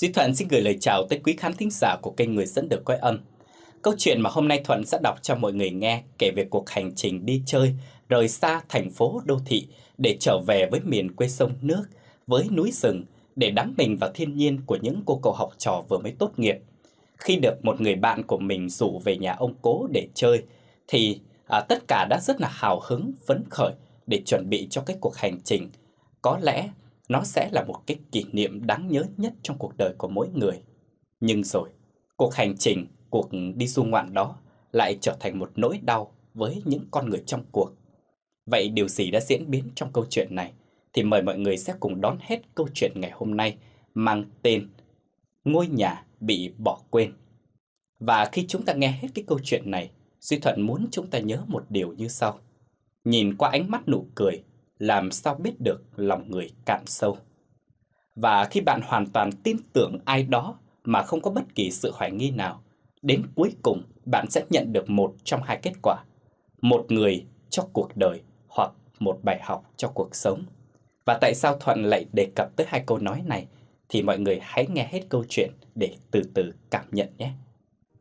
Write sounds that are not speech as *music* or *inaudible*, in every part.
Duy Thuận xin gửi lời chào tới quý khán thính giả của kênh Người Dẫn Được quay Âm. Câu chuyện mà hôm nay Thuận sẽ đọc cho mọi người nghe kể về cuộc hành trình đi chơi, rời xa thành phố đô thị để trở về với miền quê sông nước, với núi rừng, để đắm mình vào thiên nhiên của những cô cậu học trò vừa mới tốt nghiệp. Khi được một người bạn của mình rủ về nhà ông cố để chơi, thì à, tất cả đã rất là hào hứng, phấn khởi để chuẩn bị cho cái cuộc hành trình. Có lẽ nó sẽ là một cái kỷ niệm đáng nhớ nhất trong cuộc đời của mỗi người. Nhưng rồi, cuộc hành trình, cuộc đi du ngoạn đó lại trở thành một nỗi đau với những con người trong cuộc. Vậy điều gì đã diễn biến trong câu chuyện này? Thì mời mọi người sẽ cùng đón hết câu chuyện ngày hôm nay mang tên Ngôi nhà bị bỏ quên. Và khi chúng ta nghe hết cái câu chuyện này, Duy Thuận muốn chúng ta nhớ một điều như sau. Nhìn qua ánh mắt nụ cười làm sao biết được lòng người cạn sâu. Và khi bạn hoàn toàn tin tưởng ai đó mà không có bất kỳ sự hoài nghi nào, đến cuối cùng bạn sẽ nhận được một trong hai kết quả. Một người cho cuộc đời hoặc một bài học cho cuộc sống. Và tại sao Thuận lại đề cập tới hai câu nói này thì mọi người hãy nghe hết câu chuyện để từ từ cảm nhận nhé.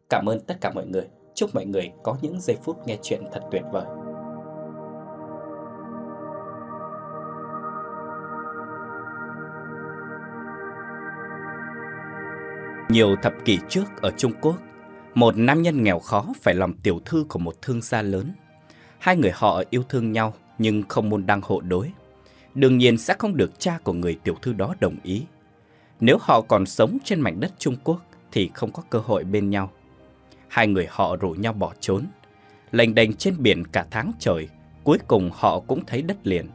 Cảm ơn tất cả mọi người. Chúc mọi người có những giây phút nghe chuyện thật tuyệt vời. Nhiều thập kỷ trước ở Trung Quốc, một nam nhân nghèo khó phải làm tiểu thư của một thương gia lớn. Hai người họ yêu thương nhau nhưng không muốn đăng hộ đối. Đương nhiên sẽ không được cha của người tiểu thư đó đồng ý. Nếu họ còn sống trên mảnh đất Trung Quốc thì không có cơ hội bên nhau. Hai người họ rủ nhau bỏ trốn. Lênh đênh trên biển cả tháng trời, cuối cùng họ cũng thấy đất liền.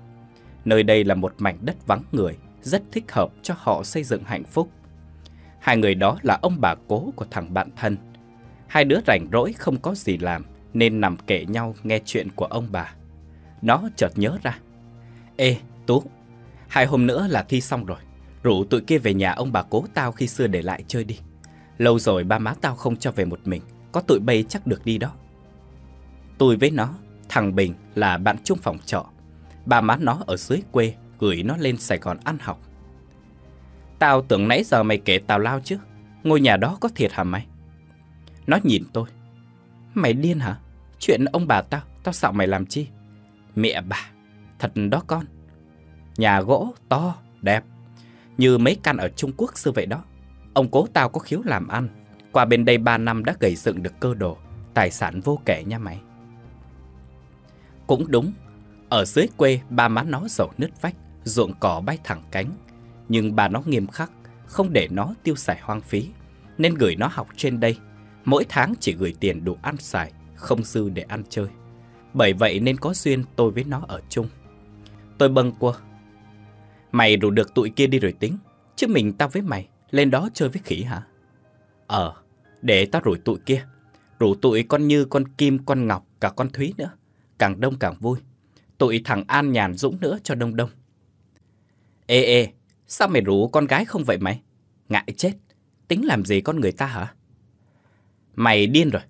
Nơi đây là một mảnh đất vắng người, rất thích hợp cho họ xây dựng hạnh phúc. Hai người đó là ông bà cố của thằng bạn thân. Hai đứa rảnh rỗi không có gì làm nên nằm kể nhau nghe chuyện của ông bà. Nó chợt nhớ ra. Ê, Tú, hai hôm nữa là thi xong rồi. Rủ tụi kia về nhà ông bà cố tao khi xưa để lại chơi đi. Lâu rồi ba má tao không cho về một mình, có tụi bay chắc được đi đó. Tôi với nó, thằng Bình là bạn chung phòng trọ. Ba má nó ở dưới quê gửi nó lên Sài Gòn ăn học. Tao tưởng nãy giờ mày kể tào lao chứ Ngôi nhà đó có thiệt hả mày Nó nhìn tôi Mày điên hả Chuyện ông bà tao Tao sợ mày làm chi Mẹ bà Thật đó con Nhà gỗ to Đẹp Như mấy căn ở Trung Quốc xưa vậy đó Ông cố tao có khiếu làm ăn Qua bên đây 3 năm đã gầy dựng được cơ đồ Tài sản vô kể nha mày Cũng đúng Ở dưới quê ba má nó dầu nứt vách Ruộng cỏ bay thẳng cánh nhưng bà nó nghiêm khắc, không để nó tiêu xài hoang phí, nên gửi nó học trên đây. Mỗi tháng chỉ gửi tiền đủ ăn xài, không dư để ăn chơi. Bởi vậy nên có duyên tôi với nó ở chung. Tôi bâng quơ. Mày rủ được tụi kia đi rồi tính, chứ mình tao với mày lên đó chơi với khỉ hả? Ờ, để tao rủ tụi kia. Rủ tụi con Như, con Kim, con Ngọc, cả con Thúy nữa. Càng đông càng vui. Tụi thằng An Nhàn Dũng nữa cho đông đông. Ê ê, Sao mày rủ con gái không vậy mày? Ngại chết, tính làm gì con người ta hả? Mày điên rồi,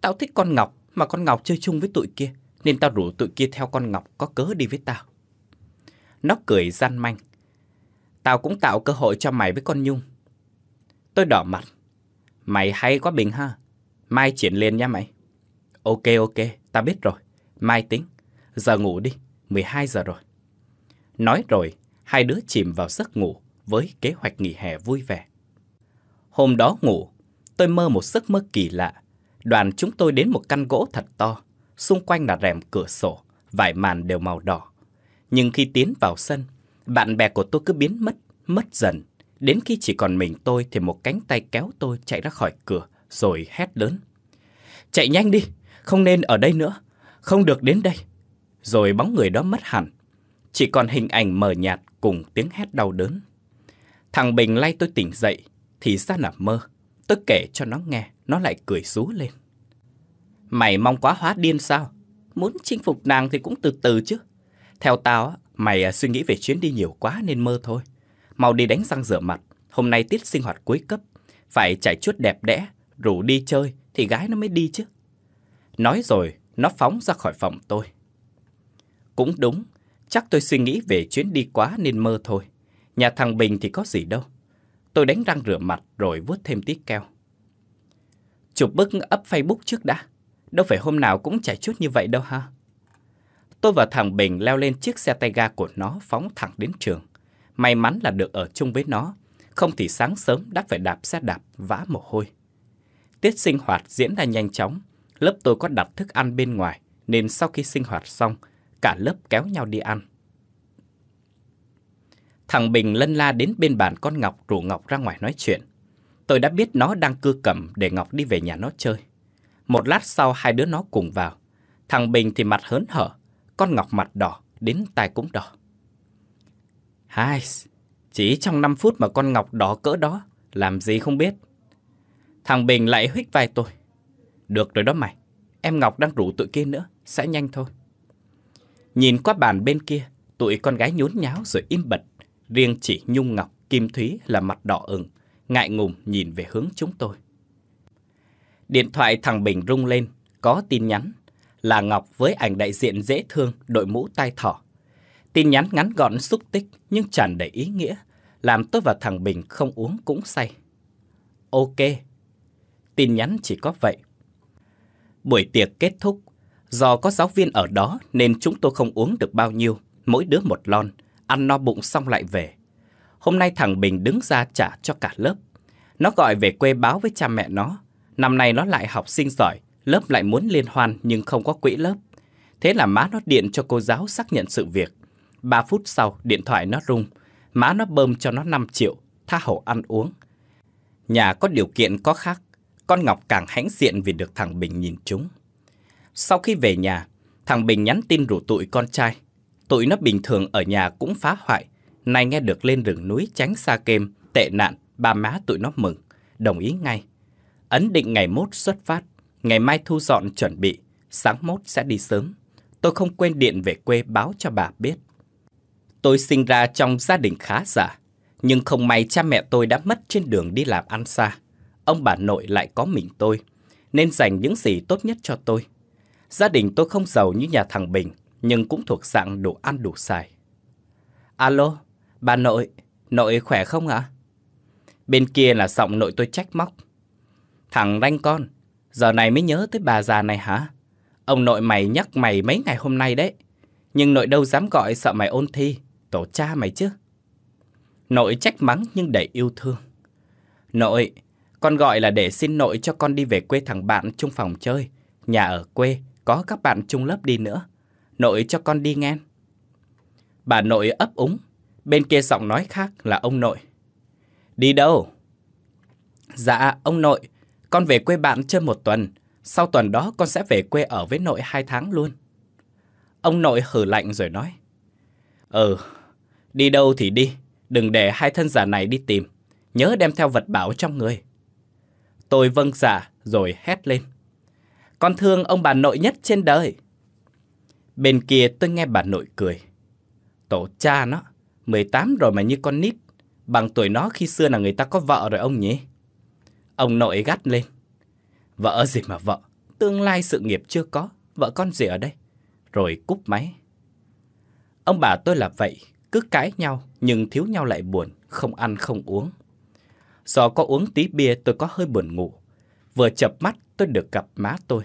tao thích con Ngọc mà con Ngọc chơi chung với tụi kia, nên tao rủ tụi kia theo con Ngọc có cớ đi với tao. Nó cười gian manh. Tao cũng tạo cơ hội cho mày với con Nhung. Tôi đỏ mặt. Mày hay quá Bình ha. Mai triển lên nha mày. Ok ok, ta biết rồi. Mai tính. Giờ ngủ đi, 12 giờ rồi. Nói rồi, hai đứa chìm vào giấc ngủ với kế hoạch nghỉ hè vui vẻ. Hôm đó ngủ, tôi mơ một giấc mơ kỳ lạ. Đoàn chúng tôi đến một căn gỗ thật to, xung quanh là rèm cửa sổ, vải màn đều màu đỏ. Nhưng khi tiến vào sân, bạn bè của tôi cứ biến mất, mất dần. Đến khi chỉ còn mình tôi thì một cánh tay kéo tôi chạy ra khỏi cửa rồi hét lớn. Chạy nhanh đi, không nên ở đây nữa, không được đến đây. Rồi bóng người đó mất hẳn, chỉ còn hình ảnh mờ nhạt cùng tiếng hét đau đớn. Thằng Bình lay tôi tỉnh dậy, thì ra là mơ. Tôi kể cho nó nghe, nó lại cười rú lên. Mày mong quá hóa điên sao? Muốn chinh phục nàng thì cũng từ từ chứ. Theo tao, mày à, suy nghĩ về chuyến đi nhiều quá nên mơ thôi. Mau đi đánh răng rửa mặt, hôm nay tiết sinh hoạt cuối cấp. Phải chạy chuốt đẹp đẽ, rủ đi chơi thì gái nó mới đi chứ. Nói rồi, nó phóng ra khỏi phòng tôi. Cũng đúng, Chắc tôi suy nghĩ về chuyến đi quá nên mơ thôi. Nhà thằng Bình thì có gì đâu. Tôi đánh răng rửa mặt rồi vuốt thêm tí keo. Chụp bức up Facebook trước đã. Đâu phải hôm nào cũng chảy chút như vậy đâu ha. Tôi và thằng Bình leo lên chiếc xe tay ga của nó phóng thẳng đến trường. May mắn là được ở chung với nó, không thì sáng sớm đã phải đạp xe đạp vã mồ hôi. Tiết sinh hoạt diễn ra nhanh chóng, lớp tôi có đặt thức ăn bên ngoài, nên sau khi sinh hoạt xong, cả lớp kéo nhau đi ăn. Thằng Bình lân la đến bên bàn con Ngọc rủ Ngọc ra ngoài nói chuyện. Tôi đã biết nó đang cưa cầm để Ngọc đi về nhà nó chơi. Một lát sau hai đứa nó cùng vào. Thằng Bình thì mặt hớn hở, con Ngọc mặt đỏ, đến tai cũng đỏ. Hai, chỉ trong 5 phút mà con Ngọc đỏ cỡ đó, làm gì không biết. Thằng Bình lại huých vai tôi. Được rồi đó mày, em Ngọc đang rủ tụi kia nữa, sẽ nhanh thôi. Nhìn qua bàn bên kia, tụi con gái nhốn nháo rồi im bật. Riêng chỉ Nhung Ngọc, Kim Thúy là mặt đỏ ửng, ngại ngùng nhìn về hướng chúng tôi. Điện thoại thằng Bình rung lên, có tin nhắn. Là Ngọc với ảnh đại diện dễ thương, đội mũ tai thỏ. Tin nhắn ngắn gọn xúc tích nhưng tràn đầy ý nghĩa, làm tôi và thằng Bình không uống cũng say. Ok. Tin nhắn chỉ có vậy. Buổi tiệc kết thúc, Do có giáo viên ở đó nên chúng tôi không uống được bao nhiêu, mỗi đứa một lon, ăn no bụng xong lại về. Hôm nay thằng Bình đứng ra trả cho cả lớp. Nó gọi về quê báo với cha mẹ nó. Năm nay nó lại học sinh giỏi, lớp lại muốn liên hoan nhưng không có quỹ lớp. Thế là má nó điện cho cô giáo xác nhận sự việc. Ba phút sau, điện thoại nó rung. Má nó bơm cho nó 5 triệu, tha hậu ăn uống. Nhà có điều kiện có khác, con Ngọc càng hãnh diện vì được thằng Bình nhìn chúng. Sau khi về nhà, thằng Bình nhắn tin rủ tụi con trai. Tụi nó bình thường ở nhà cũng phá hoại, nay nghe được lên rừng núi tránh xa kem, tệ nạn, ba má tụi nó mừng, đồng ý ngay. Ấn định ngày mốt xuất phát, ngày mai thu dọn chuẩn bị, sáng mốt sẽ đi sớm. Tôi không quên điện về quê báo cho bà biết. Tôi sinh ra trong gia đình khá giả, nhưng không may cha mẹ tôi đã mất trên đường đi làm ăn xa. Ông bà nội lại có mình tôi, nên dành những gì tốt nhất cho tôi Gia đình tôi không giàu như nhà thằng Bình, nhưng cũng thuộc dạng đủ ăn đủ xài. Alo, bà nội, nội khỏe không ạ? Bên kia là giọng nội tôi trách móc. Thằng ranh con, giờ này mới nhớ tới bà già này hả? Ông nội mày nhắc mày mấy ngày hôm nay đấy. Nhưng nội đâu dám gọi sợ mày ôn thi, tổ cha mày chứ. Nội trách mắng nhưng đầy yêu thương. Nội, con gọi là để xin nội cho con đi về quê thằng bạn chung phòng chơi, nhà ở quê, có các bạn chung lớp đi nữa. Nội cho con đi nghe. Bà nội ấp úng, bên kia giọng nói khác là ông nội. Đi đâu? Dạ, ông nội, con về quê bạn chơi một tuần. Sau tuần đó con sẽ về quê ở với nội hai tháng luôn. Ông nội hử lạnh rồi nói. Ừ, đi đâu thì đi, đừng để hai thân giả này đi tìm. Nhớ đem theo vật bảo trong người. Tôi vâng giả dạ rồi hét lên. Con thương ông bà nội nhất trên đời. Bên kia tôi nghe bà nội cười. Tổ cha nó, 18 rồi mà như con nít. Bằng tuổi nó khi xưa là người ta có vợ rồi ông nhỉ? Ông nội gắt lên. Vợ gì mà vợ, tương lai sự nghiệp chưa có, vợ con gì ở đây? Rồi cúp máy. Ông bà tôi là vậy, cứ cãi nhau nhưng thiếu nhau lại buồn, không ăn không uống. Do có uống tí bia tôi có hơi buồn ngủ. Vừa chập mắt tôi được gặp má tôi.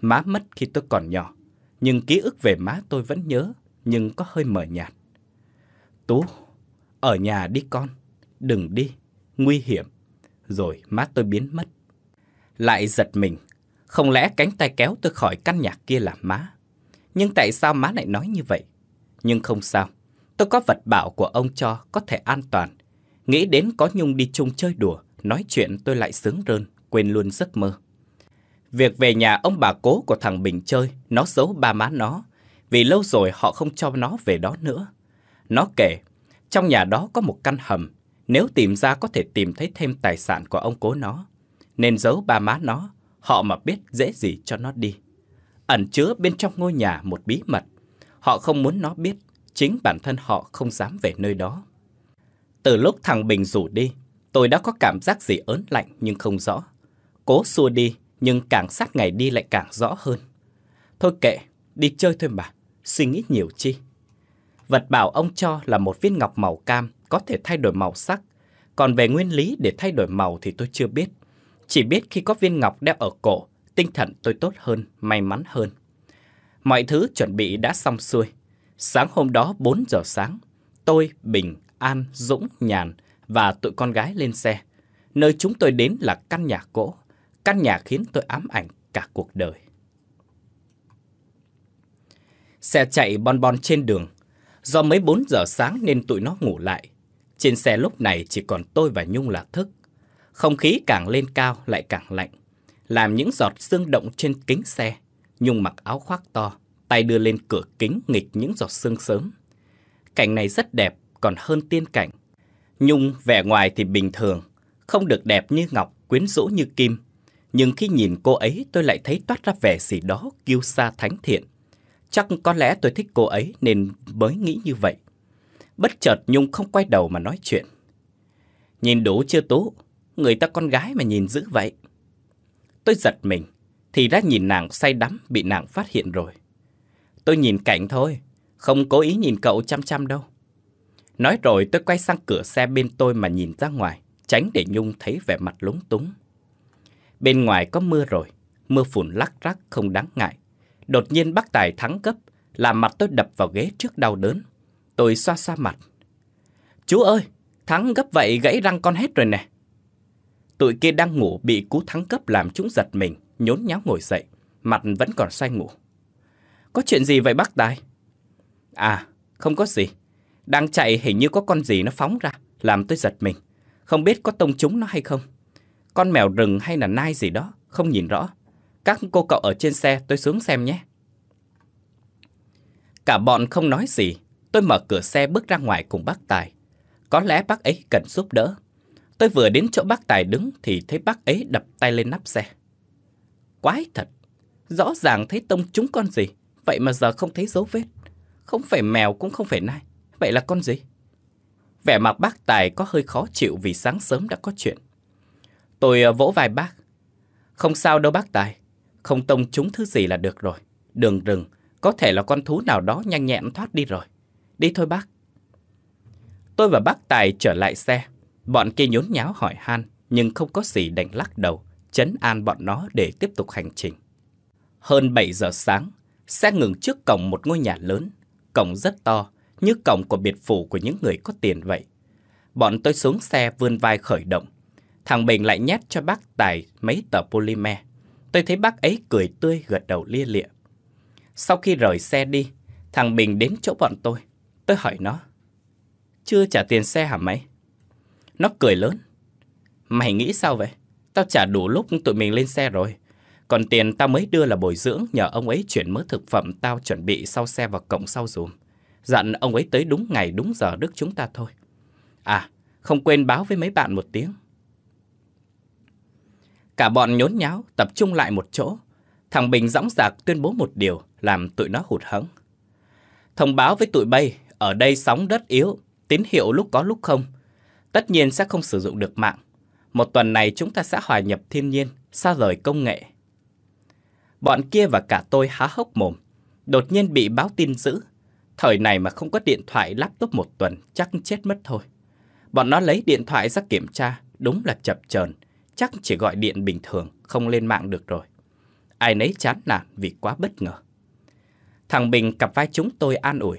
Má mất khi tôi còn nhỏ, nhưng ký ức về má tôi vẫn nhớ, nhưng có hơi mờ nhạt. Tú, ở nhà đi con, đừng đi, nguy hiểm. Rồi má tôi biến mất. Lại giật mình, không lẽ cánh tay kéo tôi khỏi căn nhà kia là má? Nhưng tại sao má lại nói như vậy? Nhưng không sao, tôi có vật bảo của ông cho có thể an toàn. Nghĩ đến có Nhung đi chung chơi đùa, nói chuyện tôi lại sướng rơn, quên luôn giấc mơ. Việc về nhà ông bà cố của thằng Bình chơi, nó giấu ba má nó, vì lâu rồi họ không cho nó về đó nữa. Nó kể, trong nhà đó có một căn hầm, nếu tìm ra có thể tìm thấy thêm tài sản của ông cố nó. Nên giấu ba má nó, họ mà biết dễ gì cho nó đi. Ẩn chứa bên trong ngôi nhà một bí mật, họ không muốn nó biết, chính bản thân họ không dám về nơi đó. Từ lúc thằng Bình rủ đi, tôi đã có cảm giác gì ớn lạnh nhưng không rõ. Cố xua đi, nhưng càng sát ngày đi lại càng rõ hơn. Thôi kệ, đi chơi thôi mà, suy nghĩ nhiều chi. Vật bảo ông cho là một viên ngọc màu cam có thể thay đổi màu sắc, còn về nguyên lý để thay đổi màu thì tôi chưa biết. Chỉ biết khi có viên ngọc đeo ở cổ, tinh thần tôi tốt hơn, may mắn hơn. Mọi thứ chuẩn bị đã xong xuôi. Sáng hôm đó 4 giờ sáng, tôi, Bình, An, Dũng, Nhàn và tụi con gái lên xe. Nơi chúng tôi đến là căn nhà cỗ, Căn nhà khiến tôi ám ảnh cả cuộc đời. Xe chạy bon bon trên đường. Do mấy 4 giờ sáng nên tụi nó ngủ lại. Trên xe lúc này chỉ còn tôi và Nhung là thức. Không khí càng lên cao lại càng lạnh. Làm những giọt sương động trên kính xe. Nhung mặc áo khoác to, tay đưa lên cửa kính nghịch những giọt sương sớm. Cảnh này rất đẹp, còn hơn tiên cảnh. Nhung vẻ ngoài thì bình thường, không được đẹp như ngọc, quyến rũ như kim nhưng khi nhìn cô ấy tôi lại thấy toát ra vẻ gì đó kiêu sa thánh thiện. Chắc có lẽ tôi thích cô ấy nên mới nghĩ như vậy. Bất chợt Nhung không quay đầu mà nói chuyện. Nhìn đủ chưa Tú, người ta con gái mà nhìn dữ vậy. Tôi giật mình, thì đã nhìn nàng say đắm bị nàng phát hiện rồi. Tôi nhìn cảnh thôi, không cố ý nhìn cậu chăm chăm đâu. Nói rồi tôi quay sang cửa xe bên tôi mà nhìn ra ngoài, tránh để Nhung thấy vẻ mặt lúng túng. Bên ngoài có mưa rồi, mưa phùn lắc rắc không đáng ngại. Đột nhiên bác Tài thắng cấp, làm mặt tôi đập vào ghế trước đau đớn. Tôi xoa xoa mặt. Chú ơi, thắng gấp vậy gãy răng con hết rồi nè. Tụi kia đang ngủ bị cú thắng cấp làm chúng giật mình, nhốn nháo ngồi dậy, mặt vẫn còn xoay ngủ. Có chuyện gì vậy bác Tài? À, không có gì. Đang chạy hình như có con gì nó phóng ra, làm tôi giật mình. Không biết có tông chúng nó hay không. Con mèo rừng hay là nai gì đó, không nhìn rõ. Các cô cậu ở trên xe tôi xuống xem nhé. Cả bọn không nói gì, tôi mở cửa xe bước ra ngoài cùng bác Tài. Có lẽ bác ấy cần giúp đỡ. Tôi vừa đến chỗ bác Tài đứng thì thấy bác ấy đập tay lên nắp xe. Quái thật, rõ ràng thấy tông chúng con gì, vậy mà giờ không thấy dấu vết. Không phải mèo cũng không phải nai, vậy là con gì? Vẻ mặt bác Tài có hơi khó chịu vì sáng sớm đã có chuyện. Tôi ờ, vỗ vai bác. Không sao đâu bác Tài. Không tông trúng thứ gì là được rồi. Đường rừng, có thể là con thú nào đó nhanh nhẹn thoát đi rồi. Đi thôi bác. Tôi và bác Tài trở lại xe. Bọn kia nhốn nháo hỏi han, nhưng không có gì đành lắc đầu, chấn an bọn nó để tiếp tục hành trình. Hơn 7 giờ sáng, xe ngừng trước cổng một ngôi nhà lớn. Cổng rất to, như cổng của biệt phủ của những người có tiền vậy. Bọn tôi xuống xe vươn vai khởi động, thằng Bình lại nhét cho bác Tài mấy tờ polymer. Tôi thấy bác ấy cười tươi gật đầu lia lịa. Sau khi rời xe đi, thằng Bình đến chỗ bọn tôi. Tôi hỏi nó, chưa trả tiền xe hả mày? Nó cười lớn. Mày nghĩ sao vậy? Tao trả đủ lúc tụi mình lên xe rồi. Còn tiền tao mới đưa là bồi dưỡng nhờ ông ấy chuyển mớ thực phẩm tao chuẩn bị sau xe vào cổng sau dùm. Dặn ông ấy tới đúng ngày đúng giờ đức chúng ta thôi. À, không quên báo với mấy bạn một tiếng. Cả bọn nhốn nháo, tập trung lại một chỗ. Thằng Bình dõng dạc tuyên bố một điều làm tụi nó hụt hẫng. Thông báo với tụi bay, ở đây sóng đất yếu, tín hiệu lúc có lúc không. Tất nhiên sẽ không sử dụng được mạng. Một tuần này chúng ta sẽ hòa nhập thiên nhiên, xa rời công nghệ. Bọn kia và cả tôi há hốc mồm, đột nhiên bị báo tin dữ. Thời này mà không có điện thoại laptop một tuần chắc chết mất thôi. Bọn nó lấy điện thoại ra kiểm tra, đúng là chập chờn chắc chỉ gọi điện bình thường, không lên mạng được rồi. Ai nấy chán nản vì quá bất ngờ. Thằng Bình cặp vai chúng tôi an ủi.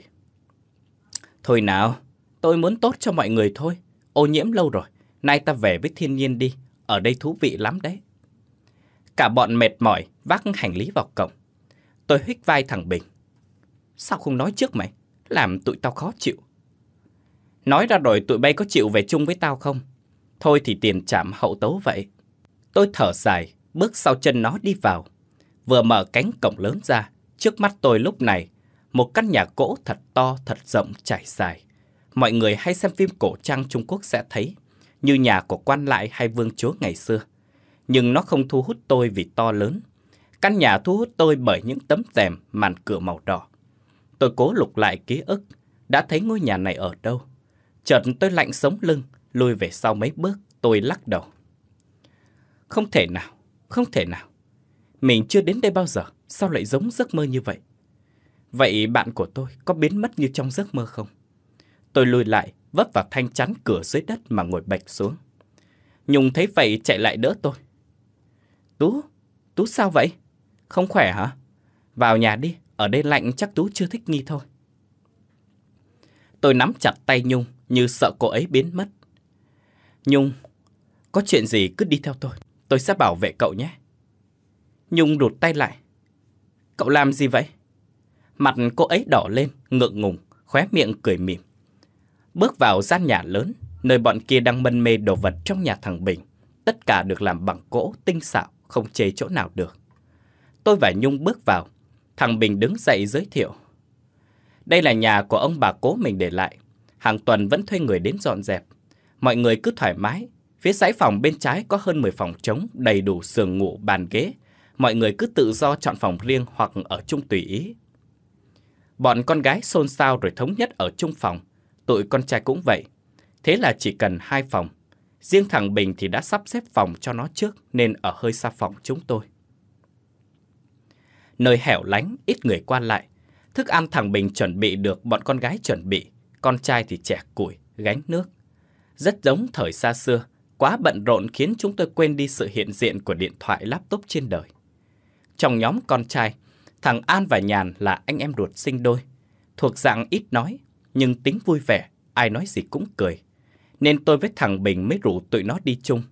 Thôi nào, tôi muốn tốt cho mọi người thôi. Ô nhiễm lâu rồi, nay ta về với thiên nhiên đi, ở đây thú vị lắm đấy. Cả bọn mệt mỏi vác hành lý vào cổng. Tôi hít vai thằng Bình. Sao không nói trước mày, làm tụi tao khó chịu. Nói ra rồi tụi bay có chịu về chung với tao không? Thôi thì tiền chạm hậu tấu vậy. Tôi thở dài, bước sau chân nó đi vào. Vừa mở cánh cổng lớn ra, trước mắt tôi lúc này, một căn nhà cổ thật to, thật rộng, trải dài. Mọi người hay xem phim cổ trang Trung Quốc sẽ thấy, như nhà của quan lại hay vương chúa ngày xưa. Nhưng nó không thu hút tôi vì to lớn. Căn nhà thu hút tôi bởi những tấm rèm màn cửa màu đỏ. Tôi cố lục lại ký ức, đã thấy ngôi nhà này ở đâu. Chợt tôi lạnh sống lưng, Lùi về sau mấy bước, tôi lắc đầu. Không thể nào, không thể nào. Mình chưa đến đây bao giờ, sao lại giống giấc mơ như vậy? Vậy bạn của tôi có biến mất như trong giấc mơ không? Tôi lùi lại, vấp vào thanh chắn cửa dưới đất mà ngồi bạch xuống. Nhung thấy vậy chạy lại đỡ tôi. Tú, Tú sao vậy? Không khỏe hả? Vào nhà đi, ở đây lạnh chắc Tú chưa thích nghi thôi. Tôi nắm chặt tay Nhung như sợ cô ấy biến mất. Nhung, có chuyện gì cứ đi theo tôi, tôi sẽ bảo vệ cậu nhé. Nhung đụt tay lại. Cậu làm gì vậy? Mặt cô ấy đỏ lên, ngượng ngùng, khóe miệng cười mỉm. Bước vào gian nhà lớn, nơi bọn kia đang mân mê đồ vật trong nhà thằng Bình. Tất cả được làm bằng gỗ tinh xảo, không chê chỗ nào được. Tôi và Nhung bước vào, thằng Bình đứng dậy giới thiệu. Đây là nhà của ông bà cố mình để lại, hàng tuần vẫn thuê người đến dọn dẹp, mọi người cứ thoải mái. Phía dãy phòng bên trái có hơn 10 phòng trống, đầy đủ giường ngủ, bàn ghế. Mọi người cứ tự do chọn phòng riêng hoặc ở chung tùy ý. Bọn con gái xôn xao rồi thống nhất ở chung phòng. Tụi con trai cũng vậy. Thế là chỉ cần hai phòng. Riêng thằng Bình thì đã sắp xếp phòng cho nó trước nên ở hơi xa phòng chúng tôi. Nơi hẻo lánh, ít người qua lại. Thức ăn thằng Bình chuẩn bị được bọn con gái chuẩn bị. Con trai thì chẻ củi, gánh nước. Rất giống thời xa xưa, quá bận rộn khiến chúng tôi quên đi sự hiện diện của điện thoại laptop trên đời. Trong nhóm con trai, thằng An và Nhàn là anh em ruột sinh đôi, thuộc dạng ít nói, nhưng tính vui vẻ, ai nói gì cũng cười. Nên tôi với thằng Bình mới rủ tụi nó đi chung.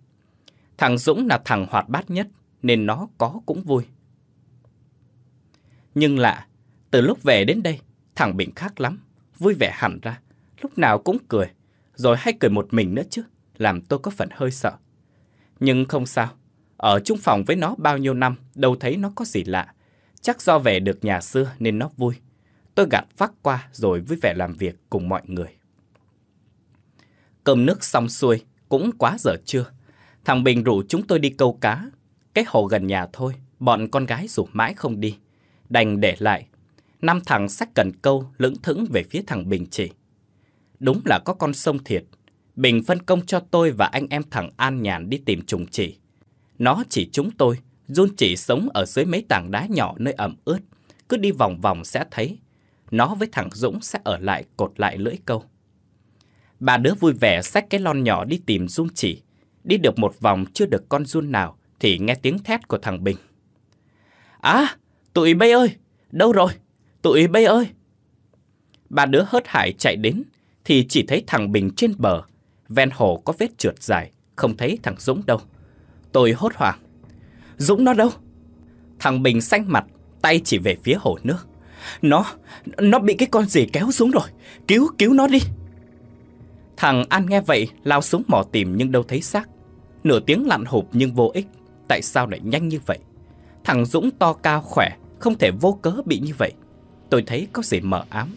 Thằng Dũng là thằng hoạt bát nhất, nên nó có cũng vui. Nhưng lạ, từ lúc về đến đây, thằng Bình khác lắm, vui vẻ hẳn ra, lúc nào cũng cười, rồi hay cười một mình nữa chứ, làm tôi có phần hơi sợ. Nhưng không sao, ở chung phòng với nó bao nhiêu năm, đâu thấy nó có gì lạ. Chắc do về được nhà xưa nên nó vui. Tôi gạt vác qua rồi vui vẻ làm việc cùng mọi người. Cơm nước xong xuôi, cũng quá giờ trưa. Thằng Bình rủ chúng tôi đi câu cá. Cái hồ gần nhà thôi, bọn con gái rủ mãi không đi. Đành để lại. Năm thằng sách cần câu lững thững về phía thằng Bình chỉ đúng là có con sông thiệt. Bình phân công cho tôi và anh em thằng An Nhàn đi tìm trùng chỉ. Nó chỉ chúng tôi, run chỉ sống ở dưới mấy tảng đá nhỏ nơi ẩm ướt. Cứ đi vòng vòng sẽ thấy. Nó với thằng Dũng sẽ ở lại cột lại lưỡi câu. Bà đứa vui vẻ xách cái lon nhỏ đi tìm run chỉ. Đi được một vòng chưa được con run nào thì nghe tiếng thét của thằng Bình. À, tụi bay ơi, đâu rồi? Tụi bay ơi! Bà đứa hớt hải chạy đến, thì chỉ thấy thằng Bình trên bờ, ven hồ có vết trượt dài, không thấy thằng Dũng đâu. Tôi hốt hoảng. Dũng nó đâu? Thằng Bình xanh mặt, tay chỉ về phía hồ nước. Nó, nó bị cái con gì kéo xuống rồi, cứu, cứu nó đi. Thằng An nghe vậy, lao xuống mò tìm nhưng đâu thấy xác. Nửa tiếng lặn hụp nhưng vô ích, tại sao lại nhanh như vậy? Thằng Dũng to cao khỏe, không thể vô cớ bị như vậy. Tôi thấy có gì mờ ám,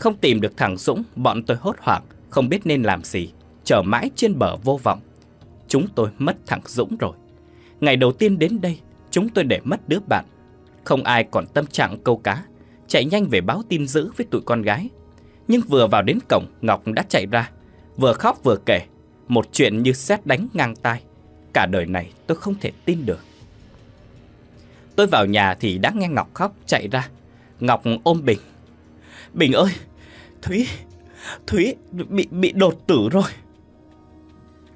không tìm được thằng Dũng, bọn tôi hốt hoảng, không biết nên làm gì, chờ mãi trên bờ vô vọng. Chúng tôi mất thằng Dũng rồi. Ngày đầu tiên đến đây, chúng tôi để mất đứa bạn. Không ai còn tâm trạng câu cá, chạy nhanh về báo tin dữ với tụi con gái. Nhưng vừa vào đến cổng, Ngọc đã chạy ra, vừa khóc vừa kể, một chuyện như xét đánh ngang tai. Cả đời này tôi không thể tin được. Tôi vào nhà thì đã nghe Ngọc khóc chạy ra. Ngọc ôm Bình. Bình ơi, Thúy Thúy bị bị đột tử rồi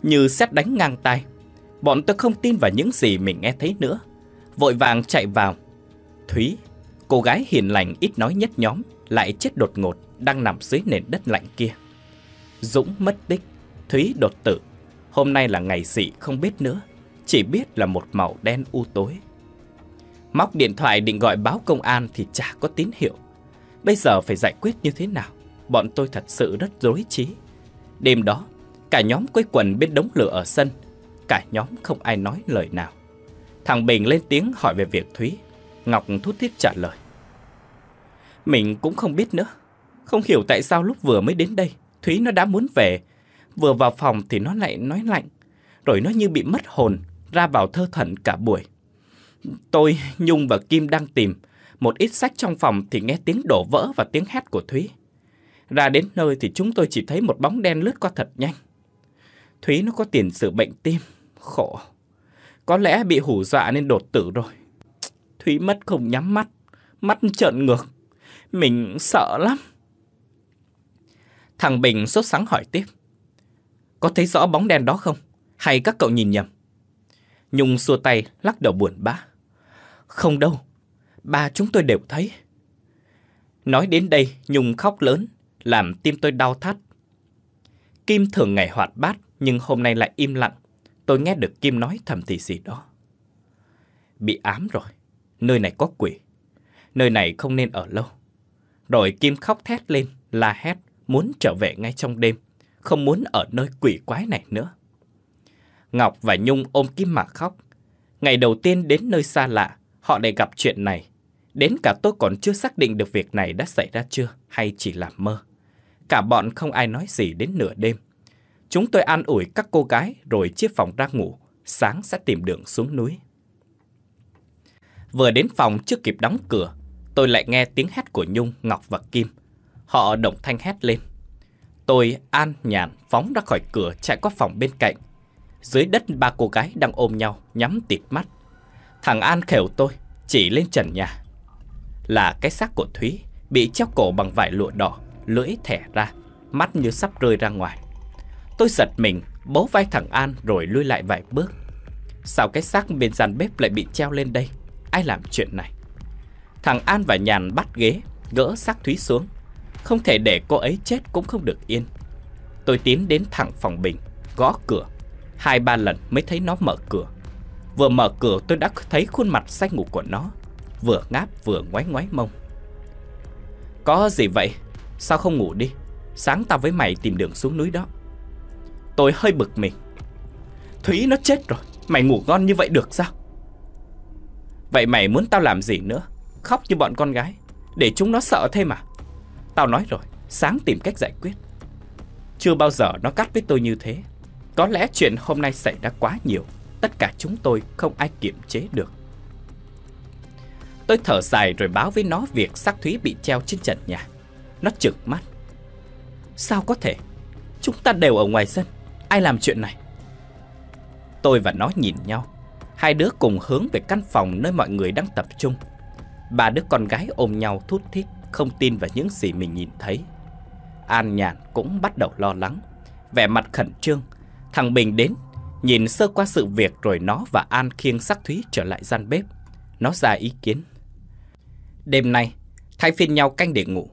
Như xét đánh ngang tay Bọn tôi không tin vào những gì mình nghe thấy nữa Vội vàng chạy vào Thúy Cô gái hiền lành ít nói nhất nhóm Lại chết đột ngột Đang nằm dưới nền đất lạnh kia Dũng mất tích Thúy đột tử Hôm nay là ngày dị không biết nữa Chỉ biết là một màu đen u tối Móc điện thoại định gọi báo công an Thì chả có tín hiệu Bây giờ phải giải quyết như thế nào bọn tôi thật sự rất rối trí. Đêm đó, cả nhóm quây quần bên đống lửa ở sân, cả nhóm không ai nói lời nào. Thằng Bình lên tiếng hỏi về việc Thúy, Ngọc thút thiết trả lời. Mình cũng không biết nữa, không hiểu tại sao lúc vừa mới đến đây, Thúy nó đã muốn về. Vừa vào phòng thì nó lại nói lạnh, rồi nó như bị mất hồn, ra vào thơ thẩn cả buổi. Tôi, Nhung và Kim đang tìm, một ít sách trong phòng thì nghe tiếng đổ vỡ và tiếng hét của Thúy. Ra đến nơi thì chúng tôi chỉ thấy một bóng đen lướt qua thật nhanh. Thúy nó có tiền sử bệnh tim, khổ. Có lẽ bị hủ dọa nên đột tử rồi. Thúy mất không nhắm mắt, mắt trợn ngược. Mình sợ lắm. Thằng Bình sốt sắng hỏi tiếp. Có thấy rõ bóng đen đó không? Hay các cậu nhìn nhầm? Nhung xua tay, lắc đầu buồn bã. Không đâu, ba chúng tôi đều thấy. Nói đến đây, Nhung khóc lớn, làm tim tôi đau thắt. Kim thường ngày hoạt bát, nhưng hôm nay lại im lặng. Tôi nghe được Kim nói thầm thì gì đó. Bị ám rồi, nơi này có quỷ. Nơi này không nên ở lâu. Rồi Kim khóc thét lên, la hét, muốn trở về ngay trong đêm. Không muốn ở nơi quỷ quái này nữa. Ngọc và Nhung ôm Kim mà khóc. Ngày đầu tiên đến nơi xa lạ, họ lại gặp chuyện này. Đến cả tôi còn chưa xác định được việc này đã xảy ra chưa hay chỉ là mơ cả bọn không ai nói gì đến nửa đêm. Chúng tôi an ủi các cô gái rồi chia phòng ra ngủ, sáng sẽ tìm đường xuống núi. Vừa đến phòng chưa kịp đóng cửa, tôi lại nghe tiếng hét của Nhung, Ngọc và Kim. Họ động thanh hét lên. Tôi an nhàn phóng ra khỏi cửa chạy qua phòng bên cạnh. Dưới đất ba cô gái đang ôm nhau, nhắm tịt mắt. Thằng An khều tôi, chỉ lên trần nhà. Là cái xác của Thúy, bị treo cổ bằng vải lụa đỏ lưỡi thẻ ra, mắt như sắp rơi ra ngoài. Tôi giật mình, bố vai thằng An rồi lui lại vài bước. Sao cái xác bên gian bếp lại bị treo lên đây? Ai làm chuyện này? Thằng An và Nhàn bắt ghế, gỡ xác Thúy xuống. Không thể để cô ấy chết cũng không được yên. Tôi tiến đến thẳng phòng Bình, gõ cửa. Hai ba lần mới thấy nó mở cửa. Vừa mở cửa tôi đã thấy khuôn mặt xanh ngủ của nó Vừa ngáp vừa ngoái ngoái mông Có gì vậy Sao không ngủ đi Sáng tao với mày tìm đường xuống núi đó Tôi hơi bực mình Thúy nó chết rồi Mày ngủ ngon như vậy được sao Vậy mày muốn tao làm gì nữa Khóc như bọn con gái Để chúng nó sợ thêm à Tao nói rồi Sáng tìm cách giải quyết Chưa bao giờ nó cắt với tôi như thế Có lẽ chuyện hôm nay xảy ra quá nhiều Tất cả chúng tôi không ai kiểm chế được Tôi thở dài rồi báo với nó việc xác Thúy bị treo trên trần nhà nó chừng mắt Sao có thể Chúng ta đều ở ngoài sân Ai làm chuyện này Tôi và nó nhìn nhau Hai đứa cùng hướng về căn phòng nơi mọi người đang tập trung Ba đứa con gái ôm nhau thút thít Không tin vào những gì mình nhìn thấy An nhàn cũng bắt đầu lo lắng Vẻ mặt khẩn trương Thằng Bình đến Nhìn sơ qua sự việc rồi nó và An khiêng sắc thúy trở lại gian bếp Nó ra ý kiến Đêm nay Thay phiên nhau canh để ngủ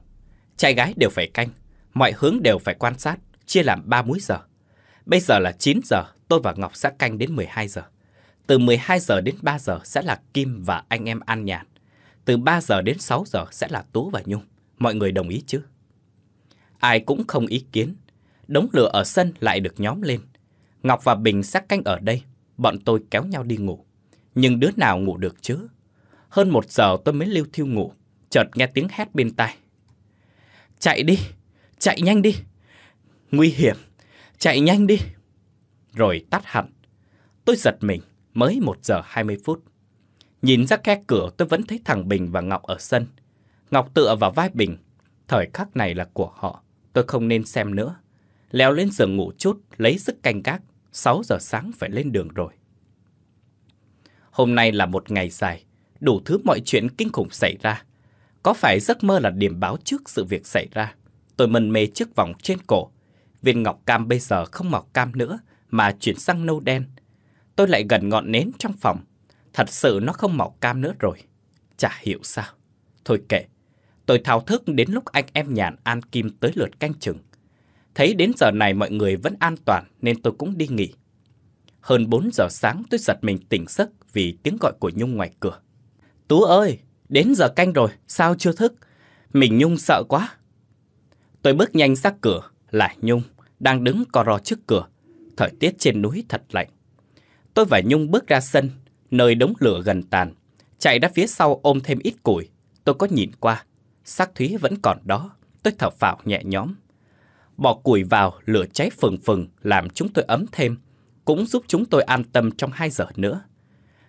trai gái đều phải canh, mọi hướng đều phải quan sát, chia làm 3 múi giờ. Bây giờ là 9 giờ, tôi và Ngọc sẽ canh đến 12 giờ. Từ 12 giờ đến 3 giờ sẽ là Kim và anh em An Nhàn. Từ 3 giờ đến 6 giờ sẽ là Tú và Nhung. Mọi người đồng ý chứ? Ai cũng không ý kiến. Đống lửa ở sân lại được nhóm lên. Ngọc và Bình sát canh ở đây. Bọn tôi kéo nhau đi ngủ. Nhưng đứa nào ngủ được chứ? Hơn một giờ tôi mới lưu thiêu ngủ. Chợt nghe tiếng hét bên tai chạy đi, chạy nhanh đi, nguy hiểm, chạy nhanh đi. Rồi tắt hẳn. Tôi giật mình, mới 1 giờ 20 phút. Nhìn ra khe cửa tôi vẫn thấy thằng Bình và Ngọc ở sân. Ngọc tựa vào vai Bình. Thời khắc này là của họ, tôi không nên xem nữa. Leo lên giường ngủ chút, lấy sức canh gác. 6 giờ sáng phải lên đường rồi. Hôm nay là một ngày dài, đủ thứ mọi chuyện kinh khủng xảy ra. Có phải giấc mơ là điểm báo trước sự việc xảy ra? Tôi mân mê chiếc vòng trên cổ. Viên ngọc cam bây giờ không màu cam nữa mà chuyển sang nâu đen. Tôi lại gần ngọn nến trong phòng. Thật sự nó không màu cam nữa rồi. Chả hiểu sao. Thôi kệ. Tôi thao thức đến lúc anh em nhàn An Kim tới lượt canh chừng. Thấy đến giờ này mọi người vẫn an toàn nên tôi cũng đi nghỉ. Hơn 4 giờ sáng tôi giật mình tỉnh giấc vì tiếng gọi của Nhung ngoài cửa. Tú ơi, Đến giờ canh rồi, sao chưa thức? Mình Nhung sợ quá. Tôi bước nhanh ra cửa, là Nhung, đang đứng cò rò trước cửa. Thời tiết trên núi thật lạnh. Tôi và Nhung bước ra sân, nơi đống lửa gần tàn. Chạy ra phía sau ôm thêm ít củi. Tôi có nhìn qua, xác Thúy vẫn còn đó. Tôi thở phào nhẹ nhõm. Bỏ củi vào, lửa cháy phừng phừng, làm chúng tôi ấm thêm. Cũng giúp chúng tôi an tâm trong hai giờ nữa.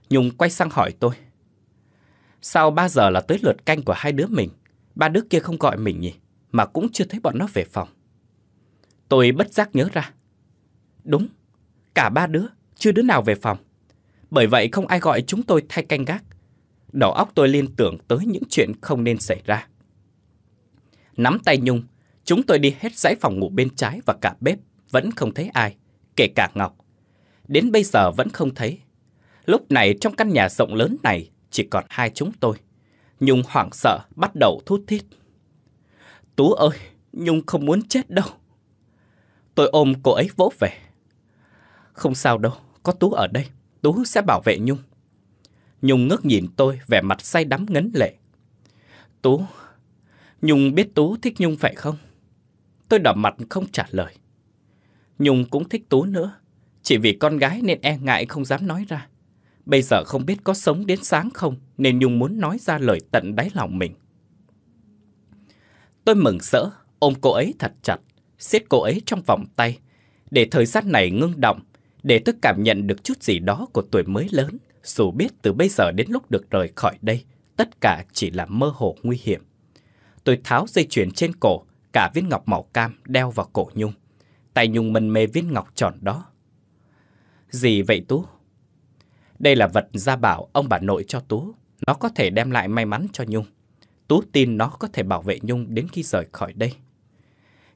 Nhung quay sang hỏi tôi. Sau 3 giờ là tới lượt canh của hai đứa mình, ba đứa kia không gọi mình nhỉ, mà cũng chưa thấy bọn nó về phòng. Tôi bất giác nhớ ra. Đúng, cả ba đứa, chưa đứa nào về phòng. Bởi vậy không ai gọi chúng tôi thay canh gác. Đầu óc tôi liên tưởng tới những chuyện không nên xảy ra. Nắm tay Nhung, chúng tôi đi hết dãy phòng ngủ bên trái và cả bếp, vẫn không thấy ai, kể cả Ngọc. Đến bây giờ vẫn không thấy. Lúc này trong căn nhà rộng lớn này chỉ còn hai chúng tôi. Nhung hoảng sợ bắt đầu thút thít. Tú ơi, Nhung không muốn chết đâu. Tôi ôm cô ấy vỗ về. Không sao đâu, có Tú ở đây, Tú sẽ bảo vệ Nhung. Nhung ngước nhìn tôi vẻ mặt say đắm ngấn lệ. Tú, Nhung biết Tú thích Nhung phải không? Tôi đỏ mặt không trả lời. Nhung cũng thích Tú nữa, chỉ vì con gái nên e ngại không dám nói ra. Bây giờ không biết có sống đến sáng không nên Nhung muốn nói ra lời tận đáy lòng mình. Tôi mừng sỡ ôm cô ấy thật chặt, siết cô ấy trong vòng tay, để thời gian này ngưng động, để tôi cảm nhận được chút gì đó của tuổi mới lớn, dù biết từ bây giờ đến lúc được rời khỏi đây, tất cả chỉ là mơ hồ nguy hiểm. Tôi tháo dây chuyền trên cổ, cả viên ngọc màu cam đeo vào cổ Nhung. Tay Nhung mân mê viên ngọc tròn đó. Gì vậy Tú? Đây là vật gia bảo ông bà nội cho Tú. Nó có thể đem lại may mắn cho Nhung. Tú tin nó có thể bảo vệ Nhung đến khi rời khỏi đây.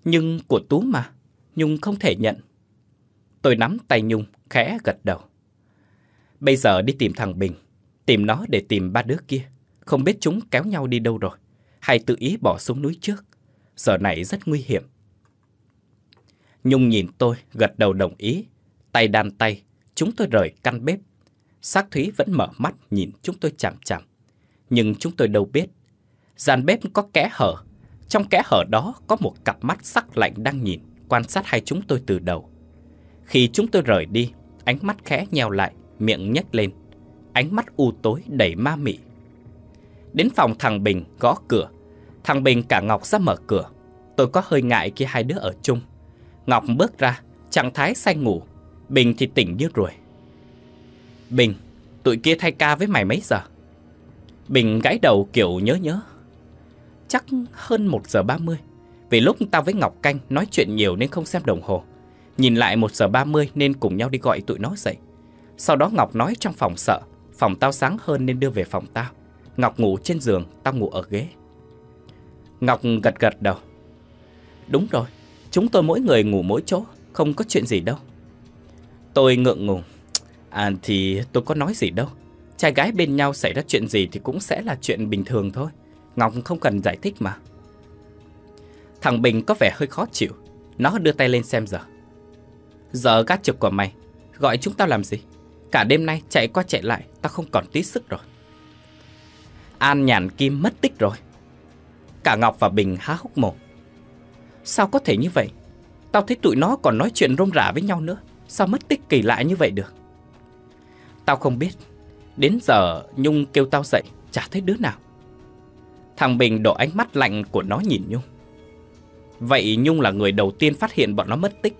Nhưng của Tú mà, Nhung không thể nhận. Tôi nắm tay Nhung, khẽ gật đầu. Bây giờ đi tìm thằng Bình, tìm nó để tìm ba đứa kia. Không biết chúng kéo nhau đi đâu rồi, hay tự ý bỏ xuống núi trước. Giờ này rất nguy hiểm. Nhung nhìn tôi, gật đầu đồng ý. Tay đan tay, chúng tôi rời căn bếp Sắc Thúy vẫn mở mắt nhìn chúng tôi chằm chằm. Nhưng chúng tôi đâu biết. Giàn bếp có kẽ hở. Trong kẽ hở đó có một cặp mắt sắc lạnh đang nhìn, quan sát hai chúng tôi từ đầu. Khi chúng tôi rời đi, ánh mắt khẽ nheo lại, miệng nhếch lên. Ánh mắt u tối đầy ma mị. Đến phòng thằng Bình gõ cửa. Thằng Bình cả Ngọc ra mở cửa. Tôi có hơi ngại khi hai đứa ở chung. Ngọc bước ra, trạng thái say ngủ. Bình thì tỉnh như rồi. Bình, tụi kia thay ca với mày mấy giờ? Bình gãi đầu kiểu nhớ nhớ. Chắc hơn 1 giờ 30. Vì lúc tao với Ngọc Canh nói chuyện nhiều nên không xem đồng hồ. Nhìn lại 1 giờ 30 nên cùng nhau đi gọi tụi nó dậy. Sau đó Ngọc nói trong phòng sợ, phòng tao sáng hơn nên đưa về phòng tao. Ngọc ngủ trên giường, tao ngủ ở ghế. Ngọc gật gật đầu. Đúng rồi, chúng tôi mỗi người ngủ mỗi chỗ, không có chuyện gì đâu. Tôi ngượng ngùng. À thì tôi có nói gì đâu Trai gái bên nhau xảy ra chuyện gì thì cũng sẽ là chuyện bình thường thôi Ngọc không cần giải thích mà Thằng Bình có vẻ hơi khó chịu Nó đưa tay lên xem giờ Giờ gác trực của mày Gọi chúng tao làm gì Cả đêm nay chạy qua chạy lại Tao không còn tí sức rồi An nhàn kim mất tích rồi Cả Ngọc và Bình há hốc mồm Sao có thể như vậy Tao thấy tụi nó còn nói chuyện rôm rả với nhau nữa Sao mất tích kỳ lạ như vậy được Tao không biết Đến giờ Nhung kêu tao dậy Chả thấy đứa nào Thằng Bình đổ ánh mắt lạnh của nó nhìn Nhung Vậy Nhung là người đầu tiên phát hiện bọn nó mất tích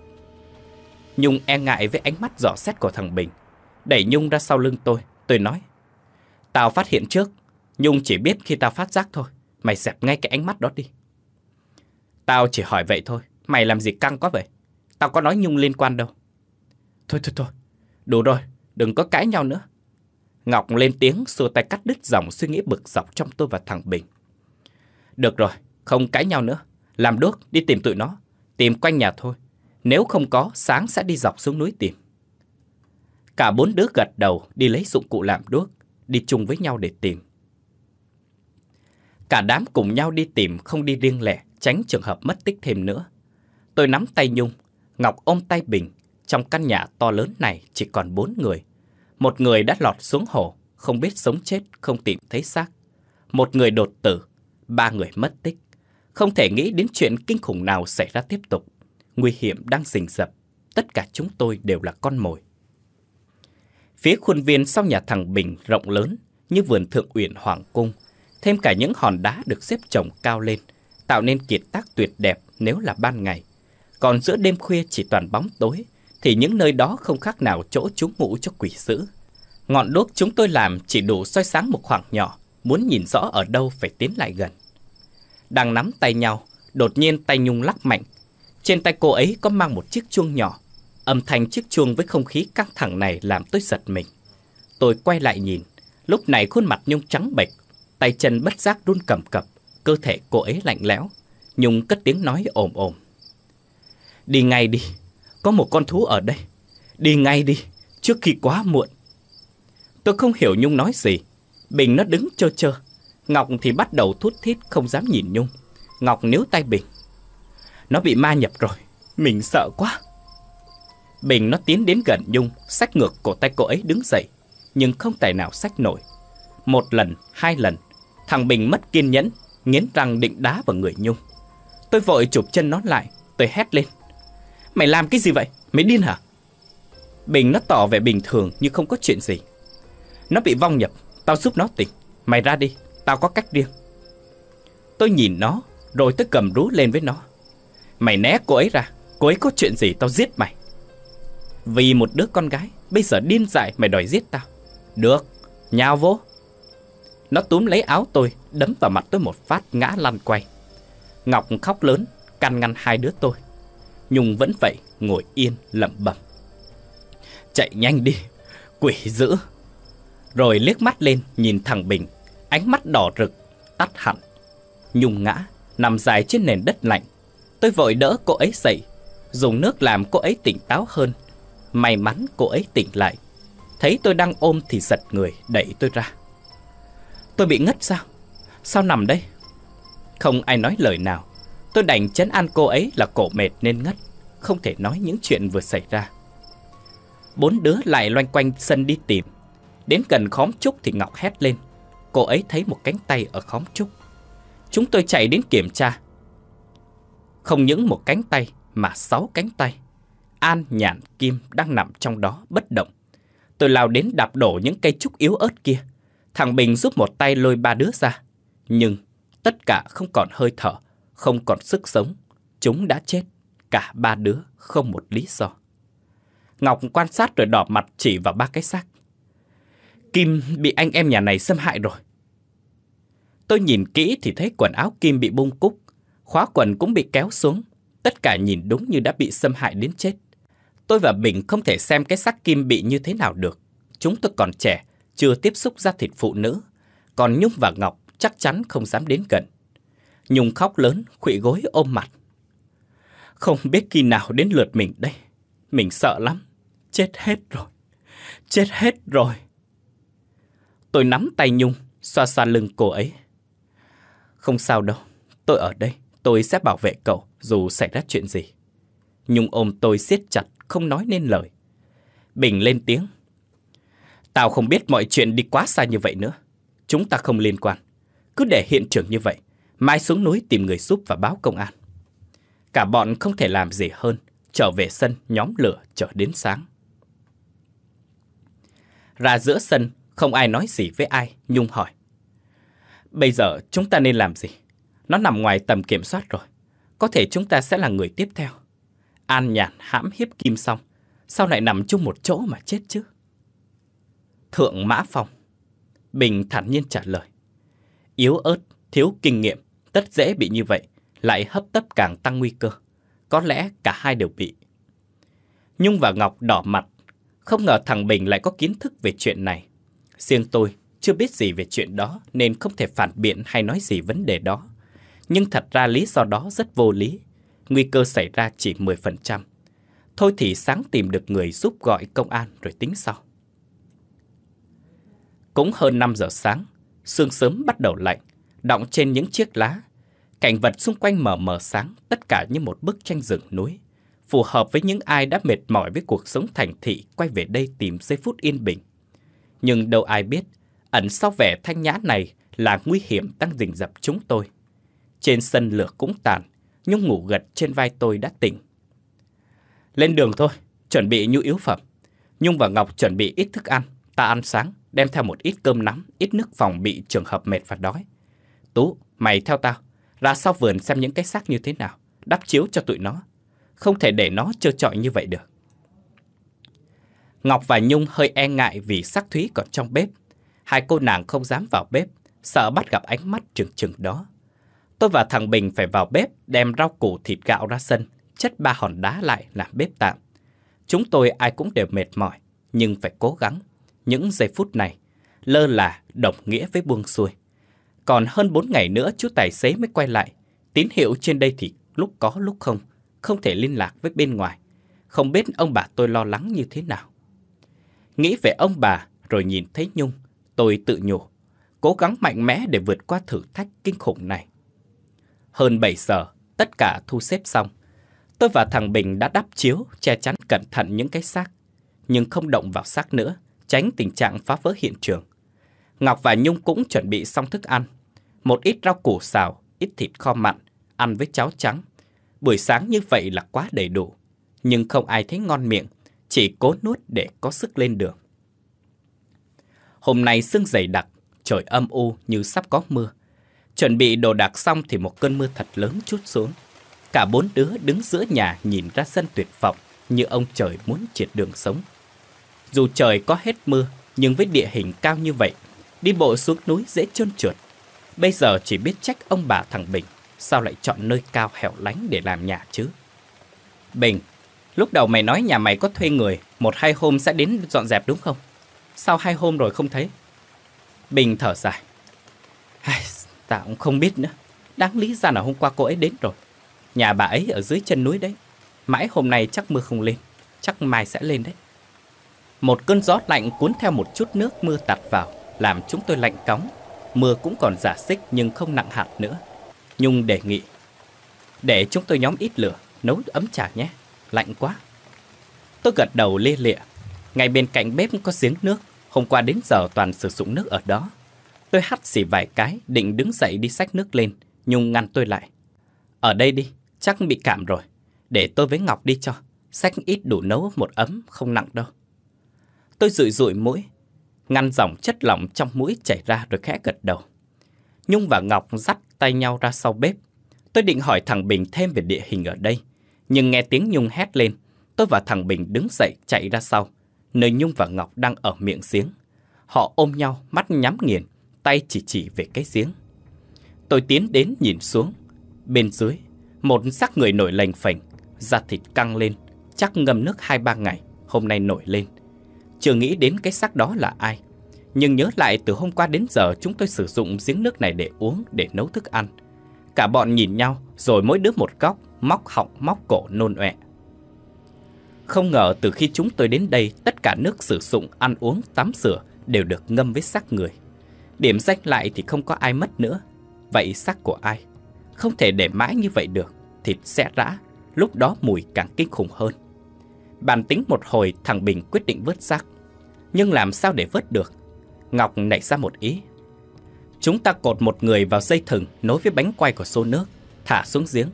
Nhung e ngại với ánh mắt dò xét của thằng Bình Đẩy Nhung ra sau lưng tôi Tôi nói Tao phát hiện trước Nhung chỉ biết khi tao phát giác thôi Mày dẹp ngay cái ánh mắt đó đi Tao chỉ hỏi vậy thôi Mày làm gì căng quá vậy Tao có nói Nhung liên quan đâu Thôi thôi thôi Đủ rồi đừng có cãi nhau nữa. Ngọc lên tiếng xua tay cắt đứt dòng suy nghĩ bực dọc trong tôi và thằng Bình. Được rồi, không cãi nhau nữa. Làm đuốc, đi tìm tụi nó. Tìm quanh nhà thôi. Nếu không có, sáng sẽ đi dọc xuống núi tìm. Cả bốn đứa gật đầu đi lấy dụng cụ làm đuốc, đi chung với nhau để tìm. Cả đám cùng nhau đi tìm, không đi riêng lẻ, tránh trường hợp mất tích thêm nữa. Tôi nắm tay Nhung, Ngọc ôm tay Bình. Trong căn nhà to lớn này chỉ còn bốn người, một người đã lọt xuống hồ, không biết sống chết, không tìm thấy xác. Một người đột tử, ba người mất tích. Không thể nghĩ đến chuyện kinh khủng nào xảy ra tiếp tục. Nguy hiểm đang rình rập, tất cả chúng tôi đều là con mồi. Phía khuôn viên sau nhà thằng Bình rộng lớn như vườn thượng uyển hoàng cung, thêm cả những hòn đá được xếp chồng cao lên, tạo nên kiệt tác tuyệt đẹp nếu là ban ngày. Còn giữa đêm khuya chỉ toàn bóng tối, thì những nơi đó không khác nào chỗ trú ngụ cho quỷ dữ. Ngọn đuốc chúng tôi làm chỉ đủ soi sáng một khoảng nhỏ, muốn nhìn rõ ở đâu phải tiến lại gần. Đang nắm tay nhau, đột nhiên tay Nhung lắc mạnh. Trên tay cô ấy có mang một chiếc chuông nhỏ. Âm thanh chiếc chuông với không khí căng thẳng này làm tôi giật mình. Tôi quay lại nhìn, lúc này khuôn mặt Nhung trắng bệch, tay chân bất giác run cầm cập, cơ thể cô ấy lạnh lẽo. Nhung cất tiếng nói ồm ồm. Đi ngay đi, có một con thú ở đây. Đi ngay đi, trước khi quá muộn. Tôi không hiểu Nhung nói gì. Bình nó đứng chơ chơ. Ngọc thì bắt đầu thút thít không dám nhìn Nhung. Ngọc níu tay Bình. Nó bị ma nhập rồi, mình sợ quá. Bình nó tiến đến gần Nhung, sách ngược cổ tay cô ấy đứng dậy, nhưng không tài nào sách nổi. Một lần, hai lần, thằng Bình mất kiên nhẫn, nghiến răng định đá vào người Nhung. Tôi vội chụp chân nó lại, tôi hét lên. Mày làm cái gì vậy? Mày điên hả? Bình nó tỏ vẻ bình thường như không có chuyện gì. Nó bị vong nhập, tao giúp nó tỉnh. Mày ra đi, tao có cách riêng. Tôi nhìn nó, rồi tôi cầm rú lên với nó. Mày né cô ấy ra, cô ấy có chuyện gì tao giết mày. Vì một đứa con gái, bây giờ điên dại mày đòi giết tao. Được, nhào vô. Nó túm lấy áo tôi, đấm vào mặt tôi một phát ngã lăn quay. Ngọc khóc lớn, căn ngăn hai đứa tôi. Nhung vẫn vậy ngồi yên lẩm bẩm. Chạy nhanh đi, quỷ dữ. Rồi liếc mắt lên nhìn thằng Bình, ánh mắt đỏ rực, tắt hẳn. Nhung ngã, nằm dài trên nền đất lạnh. Tôi vội đỡ cô ấy dậy, dùng nước làm cô ấy tỉnh táo hơn. May mắn cô ấy tỉnh lại. Thấy tôi đang ôm thì giật người, đẩy tôi ra. Tôi bị ngất sao? Sao nằm đây? Không ai nói lời nào. Tôi đành chấn an cô ấy là cổ mệt nên ngất Không thể nói những chuyện vừa xảy ra Bốn đứa lại loanh quanh sân đi tìm Đến gần khóm trúc thì Ngọc hét lên Cô ấy thấy một cánh tay ở khóm trúc Chúng tôi chạy đến kiểm tra Không những một cánh tay mà sáu cánh tay An nhàn kim đang nằm trong đó bất động Tôi lao đến đạp đổ những cây trúc yếu ớt kia Thằng Bình giúp một tay lôi ba đứa ra Nhưng tất cả không còn hơi thở không còn sức sống, chúng đã chết, cả ba đứa không một lý do. Ngọc quan sát rồi đỏ mặt chỉ vào ba cái xác. Kim bị anh em nhà này xâm hại rồi. Tôi nhìn kỹ thì thấy quần áo Kim bị bung cúc, khóa quần cũng bị kéo xuống, tất cả nhìn đúng như đã bị xâm hại đến chết. Tôi và Bình không thể xem cái xác Kim bị như thế nào được. Chúng tôi còn trẻ, chưa tiếp xúc ra thịt phụ nữ, còn Nhung và Ngọc chắc chắn không dám đến gần. Nhung khóc lớn, khụy gối ôm mặt. Không biết khi nào đến lượt mình đây. Mình sợ lắm. Chết hết rồi. Chết hết rồi. Tôi nắm tay Nhung, xoa xoa lưng cô ấy. Không sao đâu. Tôi ở đây. Tôi sẽ bảo vệ cậu dù xảy ra chuyện gì. Nhung ôm tôi siết chặt, không nói nên lời. Bình lên tiếng. Tao không biết mọi chuyện đi quá xa như vậy nữa. Chúng ta không liên quan. Cứ để hiện trường như vậy mai xuống núi tìm người giúp và báo công an. Cả bọn không thể làm gì hơn, trở về sân nhóm lửa chờ đến sáng. Ra giữa sân, không ai nói gì với ai, Nhung hỏi. Bây giờ chúng ta nên làm gì? Nó nằm ngoài tầm kiểm soát rồi. Có thể chúng ta sẽ là người tiếp theo. An nhàn hãm hiếp kim xong, sao lại nằm chung một chỗ mà chết chứ? Thượng Mã Phong Bình thản nhiên trả lời. Yếu ớt, thiếu kinh nghiệm, tất dễ bị như vậy, lại hấp tấp càng tăng nguy cơ. Có lẽ cả hai đều bị. Nhung và Ngọc đỏ mặt, không ngờ thằng Bình lại có kiến thức về chuyện này. Riêng tôi chưa biết gì về chuyện đó nên không thể phản biện hay nói gì vấn đề đó. Nhưng thật ra lý do đó rất vô lý. Nguy cơ xảy ra chỉ 10%. Thôi thì sáng tìm được người giúp gọi công an rồi tính sau. Cũng hơn 5 giờ sáng, sương sớm bắt đầu lạnh đọng trên những chiếc lá. Cảnh vật xung quanh mờ mờ sáng, tất cả như một bức tranh rừng núi, phù hợp với những ai đã mệt mỏi với cuộc sống thành thị quay về đây tìm giây phút yên bình. Nhưng đâu ai biết, ẩn sau vẻ thanh nhã này là nguy hiểm đang rình rập chúng tôi. Trên sân lửa cũng tàn, nhung ngủ gật trên vai tôi đã tỉnh. Lên đường thôi, chuẩn bị nhu yếu phẩm. Nhung và Ngọc chuẩn bị ít thức ăn, ta ăn sáng, đem theo một ít cơm nắm, ít nước phòng bị trường hợp mệt và đói. Tú, mày theo tao, ra sau vườn xem những cái xác như thế nào, đắp chiếu cho tụi nó. Không thể để nó trơ trọi như vậy được. Ngọc và Nhung hơi e ngại vì xác Thúy còn trong bếp. Hai cô nàng không dám vào bếp, sợ bắt gặp ánh mắt trừng trừng đó. Tôi và thằng Bình phải vào bếp đem rau củ thịt gạo ra sân, chất ba hòn đá lại làm bếp tạm. Chúng tôi ai cũng đều mệt mỏi, nhưng phải cố gắng. Những giây phút này, lơ là đồng nghĩa với buông xuôi. Còn hơn 4 ngày nữa chú tài xế mới quay lại. Tín hiệu trên đây thì lúc có lúc không, không thể liên lạc với bên ngoài. Không biết ông bà tôi lo lắng như thế nào. Nghĩ về ông bà rồi nhìn thấy Nhung, tôi tự nhủ, cố gắng mạnh mẽ để vượt qua thử thách kinh khủng này. Hơn 7 giờ, tất cả thu xếp xong. Tôi và thằng Bình đã đắp chiếu, che chắn cẩn thận những cái xác, nhưng không động vào xác nữa, tránh tình trạng phá vỡ hiện trường. Ngọc và Nhung cũng chuẩn bị xong thức ăn, một ít rau củ xào, ít thịt kho mặn, ăn với cháo trắng. Buổi sáng như vậy là quá đầy đủ, nhưng không ai thấy ngon miệng, chỉ cố nuốt để có sức lên đường. Hôm nay sương dày đặc, trời âm u như sắp có mưa. Chuẩn bị đồ đạc xong thì một cơn mưa thật lớn chút xuống. Cả bốn đứa đứng giữa nhà nhìn ra sân tuyệt vọng như ông trời muốn triệt đường sống. Dù trời có hết mưa, nhưng với địa hình cao như vậy, đi bộ xuống núi dễ trơn trượt Bây giờ chỉ biết trách ông bà thằng Bình Sao lại chọn nơi cao hẻo lánh để làm nhà chứ Bình Lúc đầu mày nói nhà mày có thuê người Một hai hôm sẽ đến dọn dẹp đúng không Sao hai hôm rồi không thấy Bình thở dài Ai, Tao cũng không biết nữa Đáng lý ra là hôm qua cô ấy đến rồi Nhà bà ấy ở dưới chân núi đấy Mãi hôm nay chắc mưa không lên Chắc mai sẽ lên đấy Một cơn gió lạnh cuốn theo một chút nước mưa tạt vào Làm chúng tôi lạnh cóng mưa cũng còn giả xích nhưng không nặng hạt nữa. Nhung đề nghị, để chúng tôi nhóm ít lửa, nấu ấm trà nhé, lạnh quá. Tôi gật đầu lê lịa, ngay bên cạnh bếp có giếng nước, hôm qua đến giờ toàn sử dụng nước ở đó. Tôi hắt xỉ vài cái, định đứng dậy đi xách nước lên, Nhung ngăn tôi lại. Ở đây đi, chắc bị cảm rồi, để tôi với Ngọc đi cho, xách ít đủ nấu một ấm, không nặng đâu. Tôi rụi rụi mũi, ngăn dòng chất lỏng trong mũi chảy ra rồi khẽ gật đầu. Nhung và Ngọc dắt tay nhau ra sau bếp. Tôi định hỏi thằng Bình thêm về địa hình ở đây, nhưng nghe tiếng Nhung hét lên, tôi và thằng Bình đứng dậy chạy ra sau, nơi Nhung và Ngọc đang ở miệng giếng. Họ ôm nhau, mắt nhắm nghiền, tay chỉ chỉ về cái giếng. Tôi tiến đến nhìn xuống. Bên dưới, một xác người nổi lành phành, da thịt căng lên, chắc ngâm nước hai ba ngày, hôm nay nổi lên. Chưa nghĩ đến cái xác đó là ai Nhưng nhớ lại từ hôm qua đến giờ Chúng tôi sử dụng giếng nước này để uống Để nấu thức ăn Cả bọn nhìn nhau rồi mỗi đứa một góc Móc họng móc cổ nôn ọe Không ngờ từ khi chúng tôi đến đây Tất cả nước sử dụng ăn uống tắm rửa Đều được ngâm với xác người Điểm danh lại thì không có ai mất nữa Vậy xác của ai Không thể để mãi như vậy được Thịt sẽ rã Lúc đó mùi càng kinh khủng hơn Bàn tính một hồi thằng Bình quyết định vớt xác Nhưng làm sao để vớt được Ngọc nảy ra một ý Chúng ta cột một người vào dây thừng Nối với bánh quay của xô nước Thả xuống giếng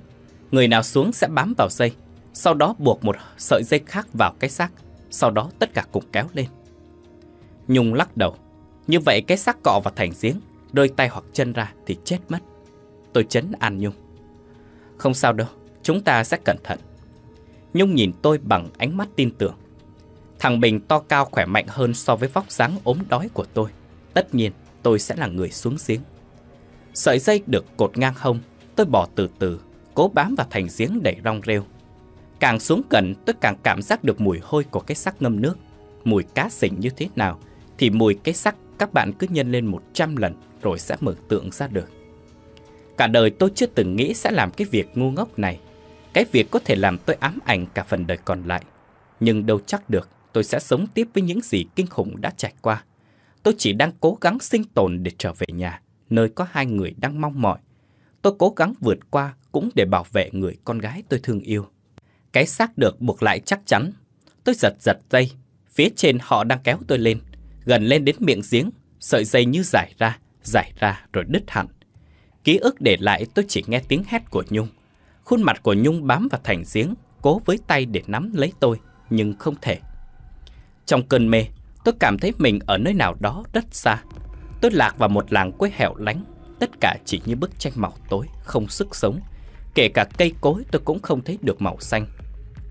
Người nào xuống sẽ bám vào dây Sau đó buộc một sợi dây khác vào cái xác Sau đó tất cả cùng kéo lên Nhung lắc đầu Như vậy cái xác cọ vào thành giếng Rơi tay hoặc chân ra thì chết mất Tôi chấn an Nhung Không sao đâu Chúng ta sẽ cẩn thận Nhung nhìn tôi bằng ánh mắt tin tưởng. Thằng Bình to cao khỏe mạnh hơn so với vóc dáng ốm đói của tôi. Tất nhiên, tôi sẽ là người xuống giếng. Sợi dây được cột ngang hông, tôi bỏ từ từ, cố bám vào thành giếng để rong rêu. Càng xuống gần, tôi càng cảm giác được mùi hôi của cái xác ngâm nước. Mùi cá sình như thế nào, thì mùi cái xác các bạn cứ nhân lên 100 lần rồi sẽ mở tượng ra được. Cả đời tôi chưa từng nghĩ sẽ làm cái việc ngu ngốc này, cái việc có thể làm tôi ám ảnh cả phần đời còn lại. Nhưng đâu chắc được tôi sẽ sống tiếp với những gì kinh khủng đã trải qua. Tôi chỉ đang cố gắng sinh tồn để trở về nhà, nơi có hai người đang mong mỏi. Tôi cố gắng vượt qua cũng để bảo vệ người con gái tôi thương yêu. Cái xác được buộc lại chắc chắn. Tôi giật giật dây. Phía trên họ đang kéo tôi lên. Gần lên đến miệng giếng, sợi dây như giải ra, giải ra rồi đứt hẳn. Ký ức để lại tôi chỉ nghe tiếng hét của Nhung. Khuôn mặt của Nhung bám vào thành giếng, cố với tay để nắm lấy tôi, nhưng không thể. Trong cơn mê, tôi cảm thấy mình ở nơi nào đó rất xa. Tôi lạc vào một làng quê hẻo lánh, tất cả chỉ như bức tranh màu tối, không sức sống. Kể cả cây cối tôi cũng không thấy được màu xanh.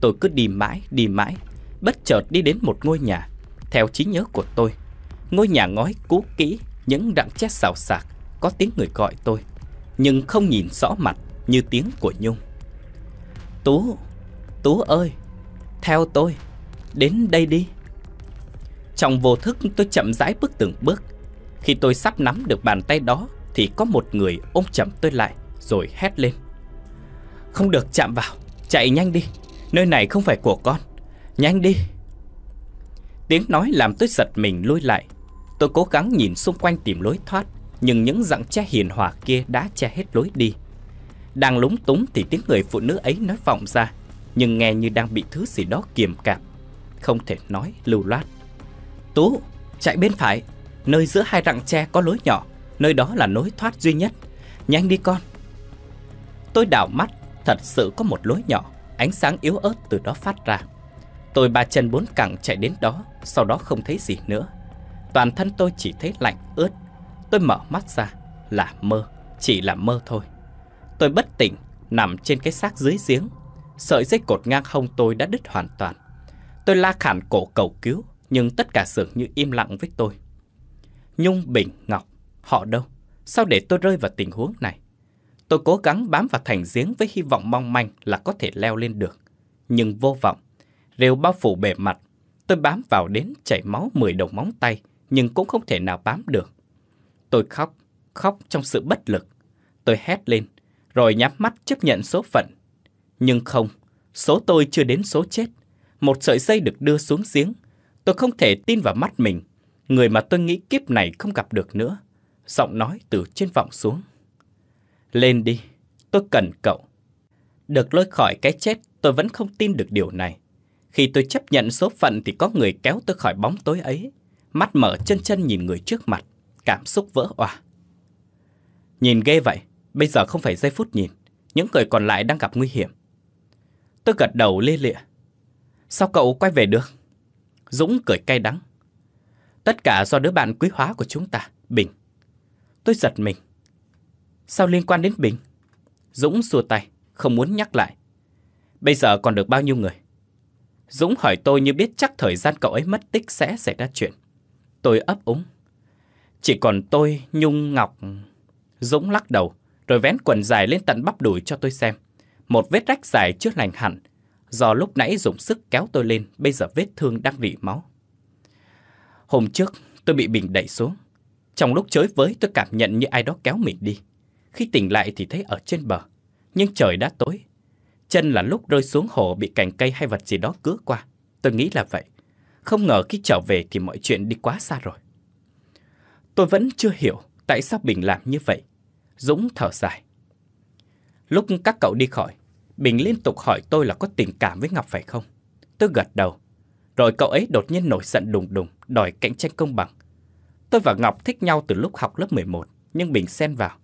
Tôi cứ đi mãi, đi mãi, bất chợt đi đến một ngôi nhà. Theo trí nhớ của tôi, ngôi nhà ngói cũ kỹ, những rặng chét xào xạc, có tiếng người gọi tôi. Nhưng không nhìn rõ mặt, như tiếng của Nhung. Tú, Tú ơi, theo tôi, đến đây đi. Trong vô thức tôi chậm rãi bước từng bước. Khi tôi sắp nắm được bàn tay đó thì có một người ôm chậm tôi lại rồi hét lên. Không được chạm vào, chạy nhanh đi, nơi này không phải của con, nhanh đi. Tiếng nói làm tôi giật mình lôi lại. Tôi cố gắng nhìn xung quanh tìm lối thoát, nhưng những rặng che hiền hòa kia đã che hết lối đi. Đang lúng túng thì tiếng người phụ nữ ấy nói vọng ra, nhưng nghe như đang bị thứ gì đó kiềm cạp. Không thể nói lưu loát. Tú, chạy bên phải, nơi giữa hai rặng tre có lối nhỏ, nơi đó là lối thoát duy nhất. Nhanh đi con. Tôi đảo mắt, thật sự có một lối nhỏ, ánh sáng yếu ớt từ đó phát ra. Tôi ba chân bốn cẳng chạy đến đó, sau đó không thấy gì nữa. Toàn thân tôi chỉ thấy lạnh ướt. Tôi mở mắt ra, là mơ, chỉ là mơ thôi. Tôi bất tỉnh, nằm trên cái xác dưới giếng. Sợi dây cột ngang hông tôi đã đứt hoàn toàn. Tôi la khản cổ cầu cứu, nhưng tất cả dường như im lặng với tôi. Nhung, Bình, Ngọc, họ đâu? Sao để tôi rơi vào tình huống này? Tôi cố gắng bám vào thành giếng với hy vọng mong manh là có thể leo lên được. Nhưng vô vọng, rêu bao phủ bề mặt. Tôi bám vào đến chảy máu mười đầu móng tay, nhưng cũng không thể nào bám được. Tôi khóc, khóc trong sự bất lực. Tôi hét lên, rồi nhắm mắt chấp nhận số phận. Nhưng không, số tôi chưa đến số chết. Một sợi dây được đưa xuống giếng. Tôi không thể tin vào mắt mình. Người mà tôi nghĩ kiếp này không gặp được nữa. Giọng nói từ trên vọng xuống. Lên đi, tôi cần cậu. Được lôi khỏi cái chết, tôi vẫn không tin được điều này. Khi tôi chấp nhận số phận thì có người kéo tôi khỏi bóng tối ấy. Mắt mở chân chân nhìn người trước mặt, cảm xúc vỡ òa. Nhìn ghê vậy, Bây giờ không phải giây phút nhìn, những người còn lại đang gặp nguy hiểm. Tôi gật đầu lê lịa. Sao cậu quay về được? Dũng cười cay đắng. Tất cả do đứa bạn quý hóa của chúng ta, Bình. Tôi giật mình. Sao liên quan đến Bình? Dũng xua tay, không muốn nhắc lại. Bây giờ còn được bao nhiêu người? Dũng hỏi tôi như biết chắc thời gian cậu ấy mất tích sẽ xảy ra chuyện. Tôi ấp úng. Chỉ còn tôi, Nhung, Ngọc... Dũng lắc đầu, rồi vén quần dài lên tận bắp đùi cho tôi xem. Một vết rách dài chưa lành hẳn, do lúc nãy dùng sức kéo tôi lên, bây giờ vết thương đang rỉ máu. Hôm trước, tôi bị Bình đẩy xuống. Trong lúc chới với, tôi cảm nhận như ai đó kéo mình đi. Khi tỉnh lại thì thấy ở trên bờ, nhưng trời đã tối. Chân là lúc rơi xuống hồ bị cành cây hay vật gì đó cứa qua. Tôi nghĩ là vậy. Không ngờ khi trở về thì mọi chuyện đi quá xa rồi. Tôi vẫn chưa hiểu tại sao Bình làm như vậy. Dũng thở dài. Lúc các cậu đi khỏi, Bình liên tục hỏi tôi là có tình cảm với Ngọc phải không? Tôi gật đầu. Rồi cậu ấy đột nhiên nổi giận đùng đùng, đòi cạnh tranh công bằng. Tôi và Ngọc thích nhau từ lúc học lớp 11, nhưng Bình xen vào.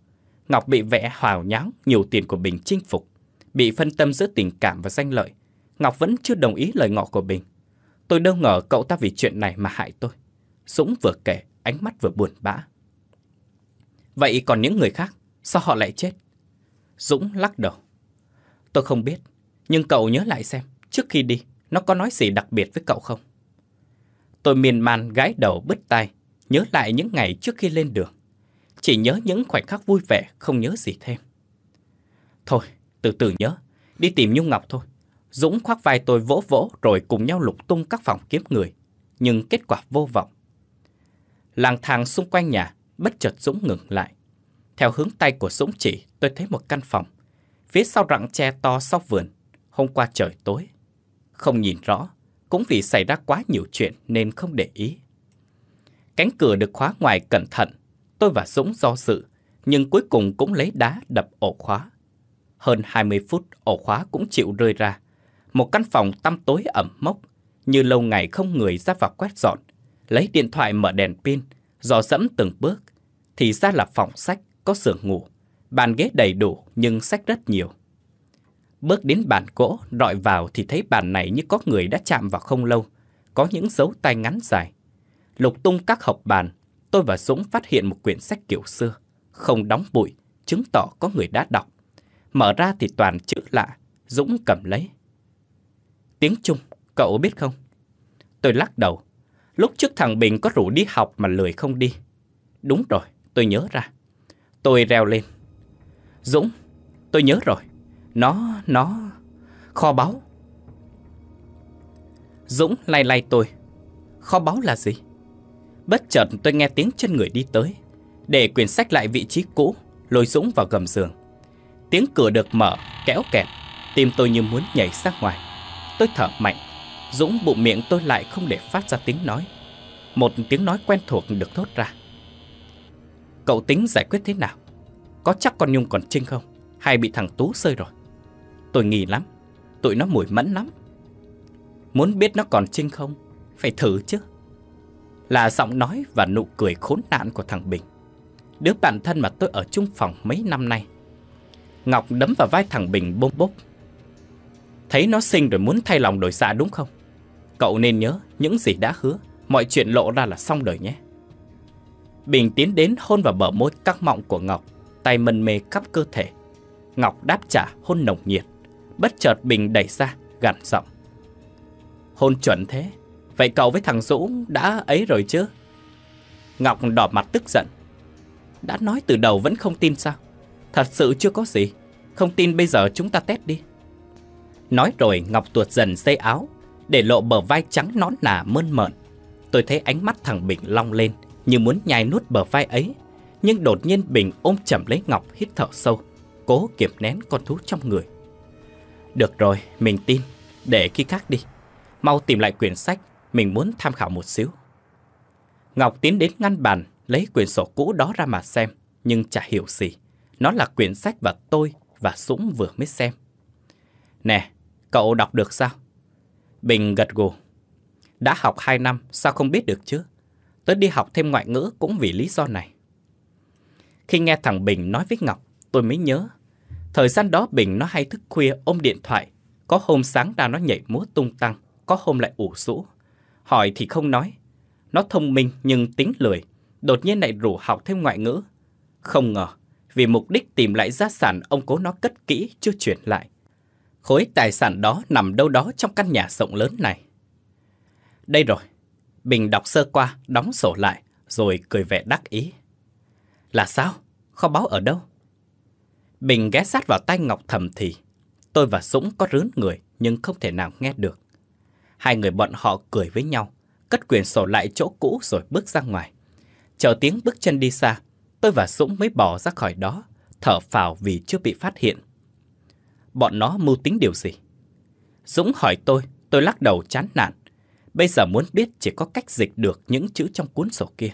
Ngọc bị vẽ hào nháo, nhiều tiền của Bình chinh phục. Bị phân tâm giữa tình cảm và danh lợi. Ngọc vẫn chưa đồng ý lời ngọ của Bình. Tôi đâu ngờ cậu ta vì chuyện này mà hại tôi. Dũng vừa kể, ánh mắt vừa buồn bã. Vậy còn những người khác? Sao họ lại chết? Dũng lắc đầu. Tôi không biết, nhưng cậu nhớ lại xem, trước khi đi, nó có nói gì đặc biệt với cậu không? Tôi miền man gái đầu bứt tai, nhớ lại những ngày trước khi lên đường. Chỉ nhớ những khoảnh khắc vui vẻ, không nhớ gì thêm. Thôi, từ từ nhớ, đi tìm Nhung Ngọc thôi. Dũng khoác vai tôi vỗ vỗ rồi cùng nhau lục tung các phòng kiếm người, nhưng kết quả vô vọng. Lang thang xung quanh nhà, bất chợt Dũng ngừng lại. Theo hướng tay của Dũng chỉ, tôi thấy một căn phòng. Phía sau rặng tre to sau vườn, hôm qua trời tối. Không nhìn rõ, cũng vì xảy ra quá nhiều chuyện nên không để ý. Cánh cửa được khóa ngoài cẩn thận, tôi và Dũng do dự, nhưng cuối cùng cũng lấy đá đập ổ khóa. Hơn 20 phút ổ khóa cũng chịu rơi ra. Một căn phòng tăm tối ẩm mốc, như lâu ngày không người ra vào quét dọn. Lấy điện thoại mở đèn pin, dò dẫm từng bước, thì ra là phòng sách có giường ngủ, bàn ghế đầy đủ nhưng sách rất nhiều. Bước đến bàn gỗ, rọi vào thì thấy bàn này như có người đã chạm vào không lâu, có những dấu tay ngắn dài. Lục tung các hộp bàn, tôi và Dũng phát hiện một quyển sách kiểu xưa, không đóng bụi, chứng tỏ có người đã đọc. Mở ra thì toàn chữ lạ, Dũng cầm lấy. Tiếng Trung, cậu biết không? Tôi lắc đầu. Lúc trước thằng Bình có rủ đi học mà lười không đi. Đúng rồi, tôi nhớ ra. Tôi reo lên. Dũng, tôi nhớ rồi. Nó, nó... Kho báu. Dũng lay lay tôi. Kho báu là gì? Bất chợt tôi nghe tiếng chân người đi tới. Để quyển sách lại vị trí cũ, lôi Dũng vào gầm giường. Tiếng cửa được mở, kéo kẹt. Tim tôi như muốn nhảy ra ngoài. Tôi thở mạnh. Dũng bụng miệng tôi lại không để phát ra tiếng nói. Một tiếng nói quen thuộc được thốt ra. Cậu tính giải quyết thế nào? Có chắc con Nhung còn trinh không? Hay bị thằng Tú sơi rồi? Tôi nghi lắm, tụi nó mùi mẫn lắm. Muốn biết nó còn trinh không? Phải thử chứ. Là giọng nói và nụ cười khốn nạn của thằng Bình. Đứa bạn thân mà tôi ở chung phòng mấy năm nay. Ngọc đấm vào vai thằng Bình bông bốc. Thấy nó xinh rồi muốn thay lòng đổi dạ đúng không? Cậu nên nhớ những gì đã hứa, mọi chuyện lộ ra là xong đời nhé. Bình tiến đến hôn vào bờ môi căng mọng của Ngọc, tay mân mê khắp cơ thể. Ngọc đáp trả hôn nồng nhiệt, bất chợt Bình đẩy ra, gằn giọng. Hôn chuẩn thế, vậy cậu với thằng Dũ đã ấy rồi chứ? Ngọc đỏ mặt tức giận. Đã nói từ đầu vẫn không tin sao? Thật sự chưa có gì, không tin bây giờ chúng ta test đi. Nói rồi Ngọc tuột dần dây áo, để lộ bờ vai trắng nón nà mơn mởn. Tôi thấy ánh mắt thằng Bình long lên, như muốn nhai nuốt bờ vai ấy. Nhưng đột nhiên Bình ôm chầm lấy Ngọc hít thở sâu, cố kiềm nén con thú trong người. Được rồi, mình tin, để khi khác đi. Mau tìm lại quyển sách, mình muốn tham khảo một xíu. Ngọc tiến đến ngăn bàn, lấy quyển sổ cũ đó ra mà xem, nhưng chả hiểu gì. Nó là quyển sách và tôi và Dũng vừa mới xem. Nè, cậu đọc được sao? Bình gật gù. Đã học 2 năm, sao không biết được chứ? Tớ đi học thêm ngoại ngữ cũng vì lý do này. Khi nghe thằng Bình nói với Ngọc, tôi mới nhớ. Thời gian đó Bình nó hay thức khuya ôm điện thoại. Có hôm sáng ra nó nhảy múa tung tăng, có hôm lại ủ rũ. Hỏi thì không nói. Nó thông minh nhưng tính lười. Đột nhiên lại rủ học thêm ngoại ngữ. Không ngờ, vì mục đích tìm lại gia sản ông cố nó cất kỹ chưa chuyển lại. Khối tài sản đó nằm đâu đó trong căn nhà rộng lớn này. Đây rồi, Bình đọc sơ qua, đóng sổ lại, rồi cười vẻ đắc ý. Là sao? Kho báu ở đâu? Bình ghé sát vào tay Ngọc thầm thì. Tôi và Dũng có rướn người nhưng không thể nào nghe được. Hai người bọn họ cười với nhau, cất quyền sổ lại chỗ cũ rồi bước ra ngoài. Chờ tiếng bước chân đi xa, tôi và Dũng mới bỏ ra khỏi đó, thở phào vì chưa bị phát hiện. Bọn nó mưu tính điều gì? Dũng hỏi tôi, tôi lắc đầu chán nản. Bây giờ muốn biết chỉ có cách dịch được những chữ trong cuốn sổ kia.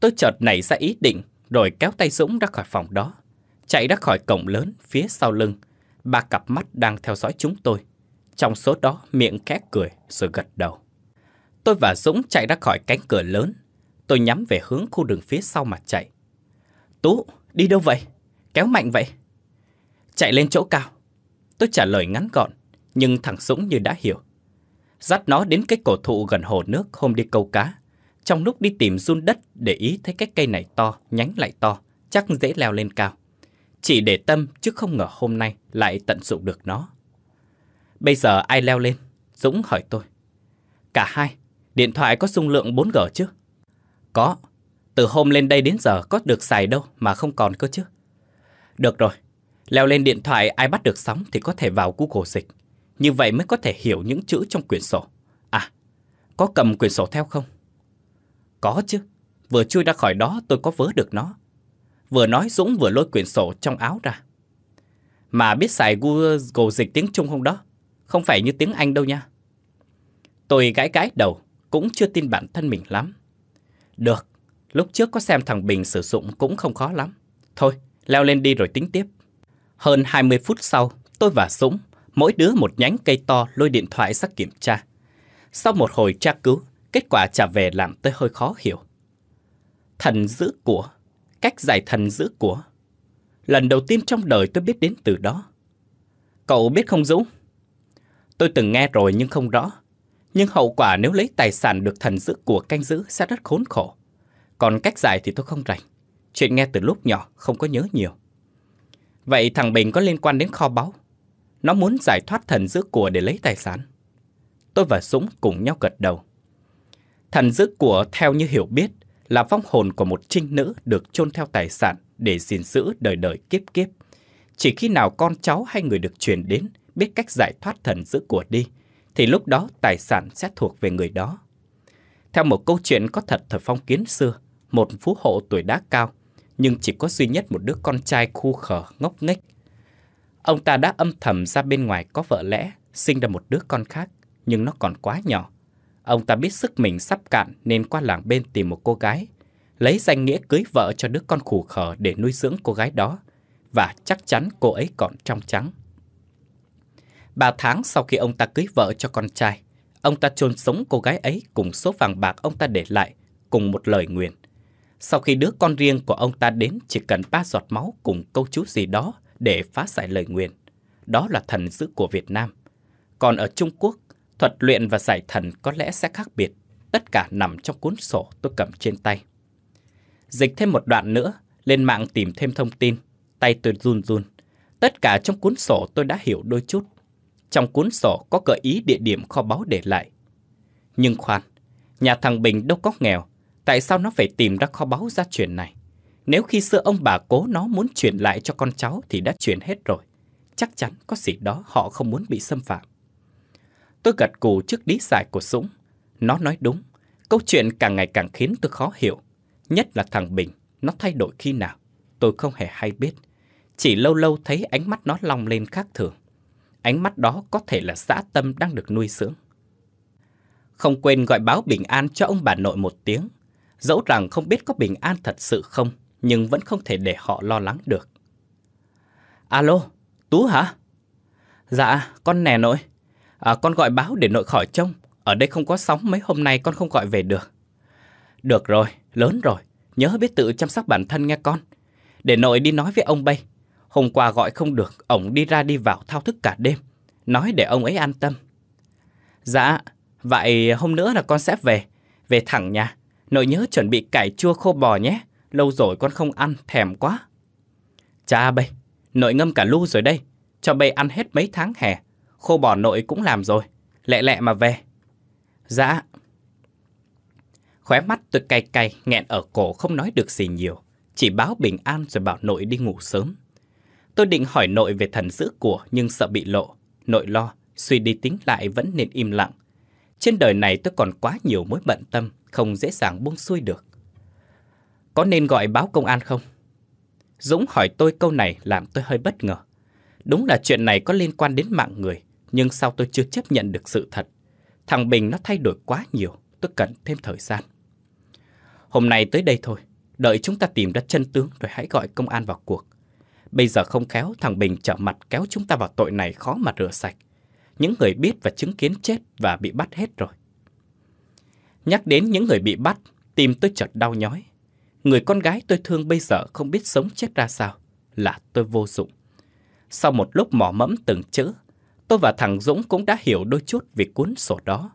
Tôi chợt nảy ra ý định rồi kéo tay Dũng ra khỏi phòng đó. Chạy ra khỏi cổng lớn phía sau lưng. Ba cặp mắt đang theo dõi chúng tôi. Trong số đó miệng khẽ cười rồi gật đầu. Tôi và Dũng chạy ra khỏi cánh cửa lớn. Tôi nhắm về hướng khu đường phía sau mà chạy. Tú, đi đâu vậy? Kéo mạnh vậy? Chạy lên chỗ cao. Tôi trả lời ngắn gọn, nhưng thằng Dũng như đã hiểu dắt nó đến cái cổ thụ gần hồ nước hôm đi câu cá. Trong lúc đi tìm run đất để ý thấy cái cây này to, nhánh lại to, chắc dễ leo lên cao. Chỉ để tâm chứ không ngờ hôm nay lại tận dụng được nó. Bây giờ ai leo lên? Dũng hỏi tôi. Cả hai, điện thoại có dung lượng 4G chứ? Có, từ hôm lên đây đến giờ có được xài đâu mà không còn cơ chứ. Được rồi, leo lên điện thoại ai bắt được sóng thì có thể vào Google dịch. Như vậy mới có thể hiểu những chữ trong quyển sổ. À, có cầm quyển sổ theo không? Có chứ. Vừa chui ra khỏi đó tôi có vớ được nó. Vừa nói Dũng vừa lôi quyển sổ trong áo ra. Mà biết xài Google dịch tiếng Trung không đó? Không phải như tiếng Anh đâu nha. Tôi gãi gãi đầu, cũng chưa tin bản thân mình lắm. Được, lúc trước có xem thằng Bình sử dụng cũng không khó lắm. Thôi, leo lên đi rồi tính tiếp. Hơn 20 phút sau, tôi và Dũng mỗi đứa một nhánh cây to lôi điện thoại ra kiểm tra. Sau một hồi tra cứu, kết quả trả về làm tôi hơi khó hiểu. Thần giữ của, cách giải thần giữ của. Lần đầu tiên trong đời tôi biết đến từ đó. Cậu biết không Dũng? Tôi từng nghe rồi nhưng không rõ. Nhưng hậu quả nếu lấy tài sản được thần giữ của canh giữ sẽ rất khốn khổ. Còn cách giải thì tôi không rành. Chuyện nghe từ lúc nhỏ, không có nhớ nhiều. Vậy thằng Bình có liên quan đến kho báu, nó muốn giải thoát thần giữ của để lấy tài sản. Tôi và Dũng cùng nhau gật đầu. Thần giữ của theo như hiểu biết là vong hồn của một trinh nữ được chôn theo tài sản để gìn giữ đời đời kiếp kiếp. Chỉ khi nào con cháu hay người được truyền đến biết cách giải thoát thần giữ của đi, thì lúc đó tài sản sẽ thuộc về người đó. Theo một câu chuyện có thật thời phong kiến xưa, một phú hộ tuổi đã cao, nhưng chỉ có duy nhất một đứa con trai khu khờ ngốc nghếch Ông ta đã âm thầm ra bên ngoài có vợ lẽ, sinh ra một đứa con khác, nhưng nó còn quá nhỏ. Ông ta biết sức mình sắp cạn nên qua làng bên tìm một cô gái, lấy danh nghĩa cưới vợ cho đứa con khủ khờ để nuôi dưỡng cô gái đó, và chắc chắn cô ấy còn trong trắng. Ba tháng sau khi ông ta cưới vợ cho con trai, ông ta chôn sống cô gái ấy cùng số vàng bạc ông ta để lại, cùng một lời nguyện. Sau khi đứa con riêng của ông ta đến chỉ cần ba giọt máu cùng câu chú gì đó để phá giải lời nguyện, Đó là thần dữ của Việt Nam. Còn ở Trung Quốc, thuật luyện và giải thần có lẽ sẽ khác biệt. Tất cả nằm trong cuốn sổ tôi cầm trên tay. Dịch thêm một đoạn nữa, lên mạng tìm thêm thông tin. Tay tôi run run. Tất cả trong cuốn sổ tôi đã hiểu đôi chút. Trong cuốn sổ có gợi ý địa điểm kho báu để lại. Nhưng khoan, nhà thằng Bình đâu có nghèo, tại sao nó phải tìm ra kho báu ra chuyện này? Nếu khi xưa ông bà cố nó muốn chuyển lại cho con cháu thì đã chuyển hết rồi. Chắc chắn có gì đó họ không muốn bị xâm phạm. Tôi gật cù trước lý giải của Dũng. Nó nói đúng. Câu chuyện càng ngày càng khiến tôi khó hiểu. Nhất là thằng Bình, nó thay đổi khi nào. Tôi không hề hay biết. Chỉ lâu lâu thấy ánh mắt nó long lên khác thường. Ánh mắt đó có thể là xã tâm đang được nuôi dưỡng. Không quên gọi báo bình an cho ông bà nội một tiếng. Dẫu rằng không biết có bình an thật sự không, nhưng vẫn không thể để họ lo lắng được. Alo, Tú hả? Dạ, con nè nội. À, con gọi báo để nội khỏi trông. Ở đây không có sóng mấy hôm nay con không gọi về được. Được rồi, lớn rồi. Nhớ biết tự chăm sóc bản thân nghe con. Để nội đi nói với ông bay. Hôm qua gọi không được, ông đi ra đi vào thao thức cả đêm. Nói để ông ấy an tâm. Dạ, vậy hôm nữa là con sẽ về. Về thẳng nhà. Nội nhớ chuẩn bị cải chua khô bò nhé. Lâu rồi con không ăn, thèm quá. Cha bây, nội ngâm cả lu rồi đây. Cho bây ăn hết mấy tháng hè. Khô bò nội cũng làm rồi. Lẹ lẹ mà về. Dạ. Khóe mắt tôi cay cay, nghẹn ở cổ không nói được gì nhiều. Chỉ báo bình an rồi bảo nội đi ngủ sớm. Tôi định hỏi nội về thần giữ của nhưng sợ bị lộ. Nội lo, suy đi tính lại vẫn nên im lặng. Trên đời này tôi còn quá nhiều mối bận tâm, không dễ dàng buông xuôi được. Có nên gọi báo công an không? Dũng hỏi tôi câu này làm tôi hơi bất ngờ. Đúng là chuyện này có liên quan đến mạng người, nhưng sao tôi chưa chấp nhận được sự thật. Thằng Bình nó thay đổi quá nhiều, tôi cần thêm thời gian. Hôm nay tới đây thôi, đợi chúng ta tìm ra chân tướng rồi hãy gọi công an vào cuộc. Bây giờ không khéo thằng Bình trở mặt kéo chúng ta vào tội này khó mà rửa sạch. Những người biết và chứng kiến chết và bị bắt hết rồi. Nhắc đến những người bị bắt, tim tôi chợt đau nhói. Người con gái tôi thương bây giờ không biết sống chết ra sao, là tôi vô dụng. Sau một lúc mỏ mẫm từng chữ, tôi và thằng Dũng cũng đã hiểu đôi chút về cuốn sổ đó.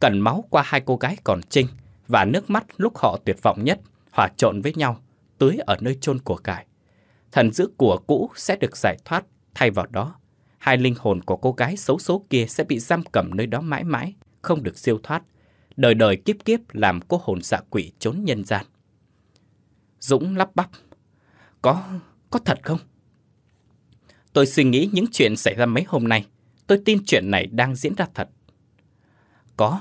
Cần máu qua hai cô gái còn trinh và nước mắt lúc họ tuyệt vọng nhất hòa trộn với nhau, tưới ở nơi chôn của cải. Thần giữ của cũ sẽ được giải thoát, thay vào đó, hai linh hồn của cô gái xấu số kia sẽ bị giam cầm nơi đó mãi mãi, không được siêu thoát, đời đời kiếp kiếp làm cô hồn dạ quỷ trốn nhân gian. Dũng lắp bắp. Có, có thật không? Tôi suy nghĩ những chuyện xảy ra mấy hôm nay. Tôi tin chuyện này đang diễn ra thật. Có.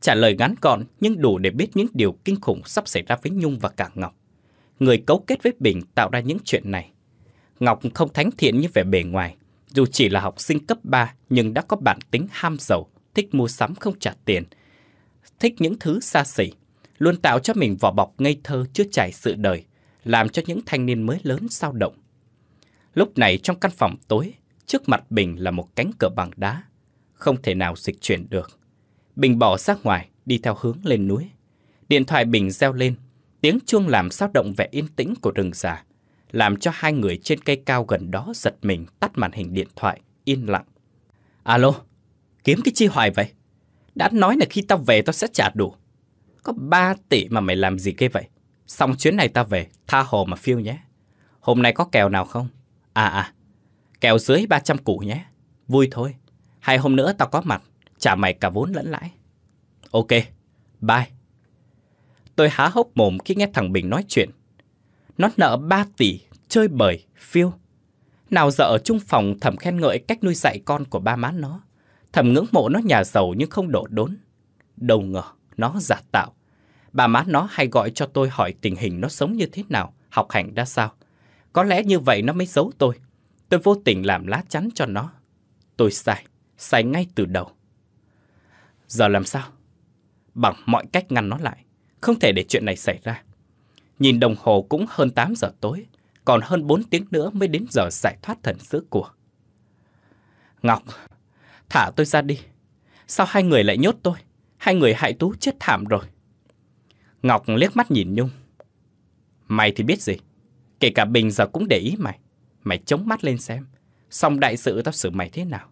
Trả lời ngắn gọn nhưng đủ để biết những điều kinh khủng sắp xảy ra với Nhung và cả Ngọc. Người cấu kết với Bình tạo ra những chuyện này. Ngọc không thánh thiện như vẻ bề ngoài. Dù chỉ là học sinh cấp 3 nhưng đã có bản tính ham giàu, thích mua sắm không trả tiền, thích những thứ xa xỉ luôn tạo cho mình vỏ bọc ngây thơ chưa trải sự đời, làm cho những thanh niên mới lớn sao động. Lúc này trong căn phòng tối, trước mặt Bình là một cánh cửa bằng đá, không thể nào dịch chuyển được. Bình bỏ ra ngoài, đi theo hướng lên núi. Điện thoại Bình reo lên, tiếng chuông làm sao động vẻ yên tĩnh của rừng già, làm cho hai người trên cây cao gần đó giật mình tắt màn hình điện thoại, yên lặng. Alo, kiếm cái chi hoài vậy? Đã nói là khi tao về tao sẽ trả đủ. Có 3 tỷ mà mày làm gì kia vậy? Xong chuyến này ta về, tha hồ mà phiêu nhé. Hôm nay có kèo nào không? À à, kèo dưới 300 củ nhé. Vui thôi. Hai hôm nữa tao có mặt, trả mày cả vốn lẫn lãi. Ok, bye. Tôi há hốc mồm khi nghe thằng Bình nói chuyện. Nó nợ 3 tỷ, chơi bời, phiêu. Nào giờ ở chung phòng thầm khen ngợi cách nuôi dạy con của ba má nó. Thầm ngưỡng mộ nó nhà giàu nhưng không đổ đốn. Đầu ngờ, nó giả tạo. Bà má nó hay gọi cho tôi hỏi tình hình nó sống như thế nào, học hành ra sao. Có lẽ như vậy nó mới giấu tôi. Tôi vô tình làm lá chắn cho nó. Tôi sai, sai ngay từ đầu. Giờ làm sao? Bằng mọi cách ngăn nó lại, không thể để chuyện này xảy ra. Nhìn đồng hồ cũng hơn 8 giờ tối, còn hơn 4 tiếng nữa mới đến giờ giải thoát thần sứ của. Ngọc, thả tôi ra đi. Sao hai người lại nhốt tôi? Hai người hại tú chết thảm rồi. Ngọc liếc mắt nhìn Nhung. Mày thì biết gì? Kể cả Bình giờ cũng để ý mày. Mày chống mắt lên xem. Xong đại sự tao xử mày thế nào?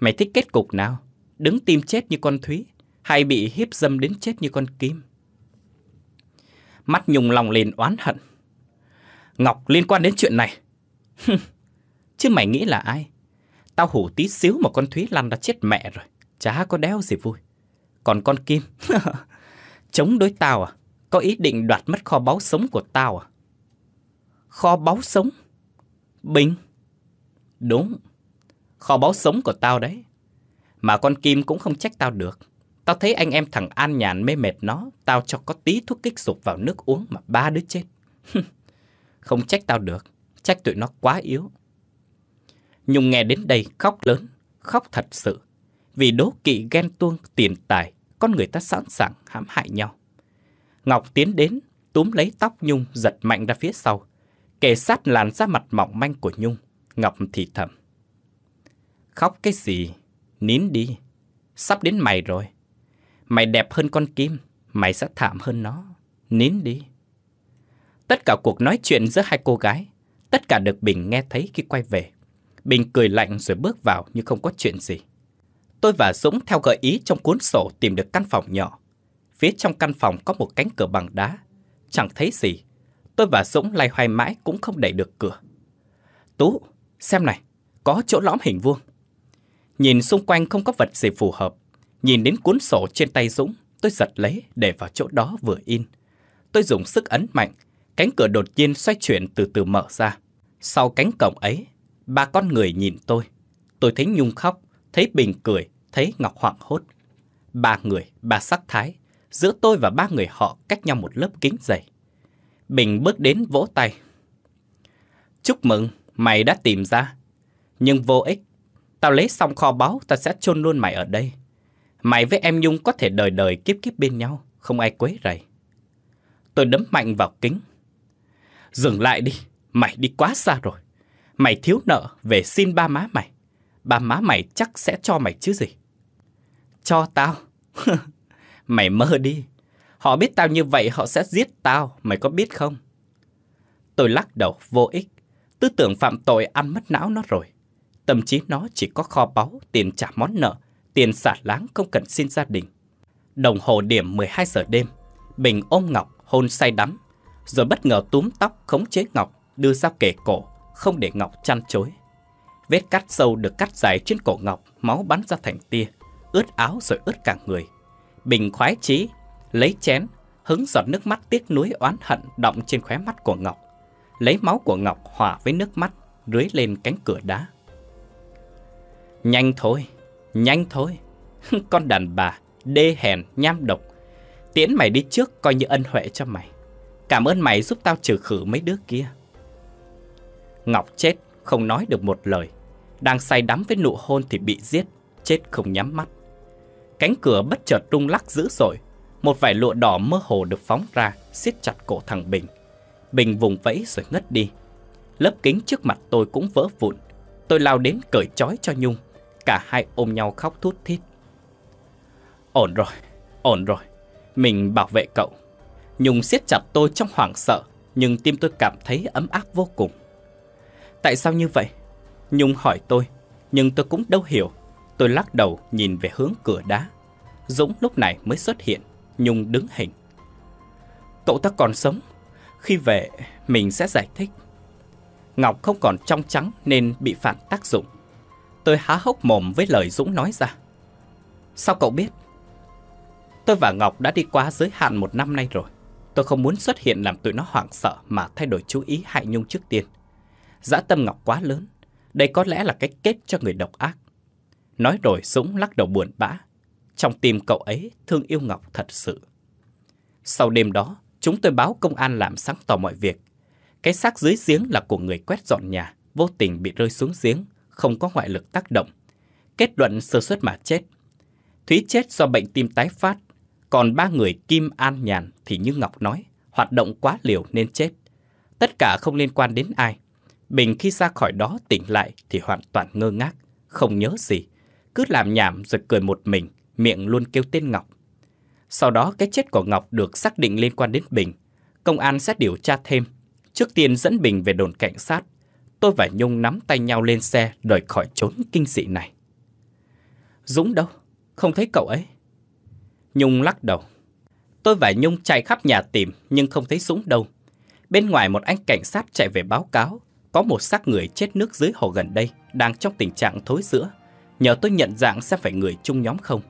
mày thích kết cục nào? Đứng tim chết như con Thúy hay bị hiếp dâm đến chết như con Kim? Mắt Nhung lòng lên oán hận. Ngọc liên quan đến chuyện này. Chứ mày nghĩ là ai? Tao hủ tí xíu mà con Thúy lăn đã chết mẹ rồi. Chả có đéo gì vui. Còn con Kim... *laughs* Chống đối tao à? Có ý định đoạt mất kho báu sống của tao à? Kho báu sống? Bình? Đúng. Kho báu sống của tao đấy. Mà con Kim cũng không trách tao được. Tao thấy anh em thằng An nhàn mê mệt nó, tao cho có tí thuốc kích dục vào nước uống mà ba đứa chết. không trách tao được, trách tụi nó quá yếu. Nhung nghe đến đây khóc lớn, khóc thật sự. Vì đố kỵ ghen tuông tiền tài, con người ta sẵn sàng hãm hại nhau. Ngọc tiến đến, túm lấy tóc Nhung giật mạnh ra phía sau. Kề sát làn da mặt mỏng manh của Nhung, Ngọc thì thầm. Khóc cái gì? Nín đi. Sắp đến mày rồi. Mày đẹp hơn con kim, mày sẽ thảm hơn nó. Nín đi. Tất cả cuộc nói chuyện giữa hai cô gái, tất cả được Bình nghe thấy khi quay về. Bình cười lạnh rồi bước vào như không có chuyện gì. Tôi và Dũng theo gợi ý trong cuốn sổ tìm được căn phòng nhỏ. Phía trong căn phòng có một cánh cửa bằng đá. Chẳng thấy gì. Tôi và Dũng lay hoay mãi cũng không đẩy được cửa. Tú, xem này, có chỗ lõm hình vuông. Nhìn xung quanh không có vật gì phù hợp. Nhìn đến cuốn sổ trên tay Dũng, tôi giật lấy để vào chỗ đó vừa in. Tôi dùng sức ấn mạnh, cánh cửa đột nhiên xoay chuyển từ từ mở ra. Sau cánh cổng ấy, ba con người nhìn tôi. Tôi thấy Nhung khóc, thấy Bình cười, thấy Ngọc hoảng hốt. Ba người, ba sắc thái, giữa tôi và ba người họ cách nhau một lớp kính dày. Bình bước đến vỗ tay. Chúc mừng, mày đã tìm ra. Nhưng vô ích, tao lấy xong kho báu, tao sẽ chôn luôn mày ở đây. Mày với em Nhung có thể đời đời kiếp kiếp bên nhau, không ai quấy rầy. Tôi đấm mạnh vào kính. Dừng lại đi, mày đi quá xa rồi. Mày thiếu nợ, về xin ba má mày. Ba má mày chắc sẽ cho mày chứ gì cho tao. *laughs* mày mơ đi. Họ biết tao như vậy họ sẽ giết tao, mày có biết không? Tôi lắc đầu vô ích. Tư tưởng phạm tội ăn mất não nó rồi. Tâm trí nó chỉ có kho báu, tiền trả món nợ, tiền xả láng không cần xin gia đình. Đồng hồ điểm 12 giờ đêm, Bình ôm Ngọc hôn say đắm, rồi bất ngờ túm tóc khống chế Ngọc đưa dao kề cổ, không để Ngọc chăn chối. Vết cắt sâu được cắt dài trên cổ Ngọc, máu bắn ra thành tia ướt áo rồi ướt cả người. Bình khoái chí, lấy chén, hứng giọt nước mắt tiếc nuối oán hận động trên khóe mắt của Ngọc. Lấy máu của Ngọc hòa với nước mắt, rưới lên cánh cửa đá. Nhanh thôi, nhanh thôi, *laughs* con đàn bà, đê hèn, nham độc. Tiễn mày đi trước coi như ân huệ cho mày. Cảm ơn mày giúp tao trừ khử mấy đứa kia. Ngọc chết, không nói được một lời. Đang say đắm với nụ hôn thì bị giết, chết không nhắm mắt. Cánh cửa bất chợt rung lắc dữ dội, một vải lụa đỏ mơ hồ được phóng ra, siết chặt cổ thằng Bình. Bình vùng vẫy rồi ngất đi. Lớp kính trước mặt tôi cũng vỡ vụn. Tôi lao đến cởi trói cho Nhung. Cả hai ôm nhau khóc thút thít. Ổn rồi, ổn rồi. Mình bảo vệ cậu. Nhung siết chặt tôi trong hoảng sợ, nhưng tim tôi cảm thấy ấm áp vô cùng. Tại sao như vậy? Nhung hỏi tôi, nhưng tôi cũng đâu hiểu Tôi lắc đầu nhìn về hướng cửa đá. Dũng lúc này mới xuất hiện, Nhung đứng hình. Cậu ta còn sống, khi về mình sẽ giải thích. Ngọc không còn trong trắng nên bị phản tác dụng. Tôi há hốc mồm với lời Dũng nói ra. Sao cậu biết? Tôi và Ngọc đã đi qua giới hạn một năm nay rồi. Tôi không muốn xuất hiện làm tụi nó hoảng sợ mà thay đổi chú ý hại Nhung trước tiên. Dã tâm Ngọc quá lớn. Đây có lẽ là cái kết cho người độc ác. Nói rồi Dũng lắc đầu buồn bã. Trong tim cậu ấy thương yêu Ngọc thật sự. Sau đêm đó, chúng tôi báo công an làm sáng tỏ mọi việc. Cái xác dưới giếng là của người quét dọn nhà, vô tình bị rơi xuống giếng, không có ngoại lực tác động. Kết luận sơ suất mà chết. Thúy chết do bệnh tim tái phát, còn ba người Kim An Nhàn thì như Ngọc nói, hoạt động quá liều nên chết. Tất cả không liên quan đến ai. Bình khi ra khỏi đó tỉnh lại thì hoàn toàn ngơ ngác, không nhớ gì, cứ làm nhảm rồi cười một mình, miệng luôn kêu tên Ngọc. Sau đó cái chết của Ngọc được xác định liên quan đến Bình. Công an sẽ điều tra thêm. Trước tiên dẫn Bình về đồn cảnh sát. Tôi và Nhung nắm tay nhau lên xe rời khỏi trốn kinh dị này. Dũng đâu? Không thấy cậu ấy. Nhung lắc đầu. Tôi và Nhung chạy khắp nhà tìm nhưng không thấy Dũng đâu. Bên ngoài một anh cảnh sát chạy về báo cáo có một xác người chết nước dưới hồ gần đây đang trong tình trạng thối rữa nhờ tôi nhận dạng sẽ phải người chung nhóm không.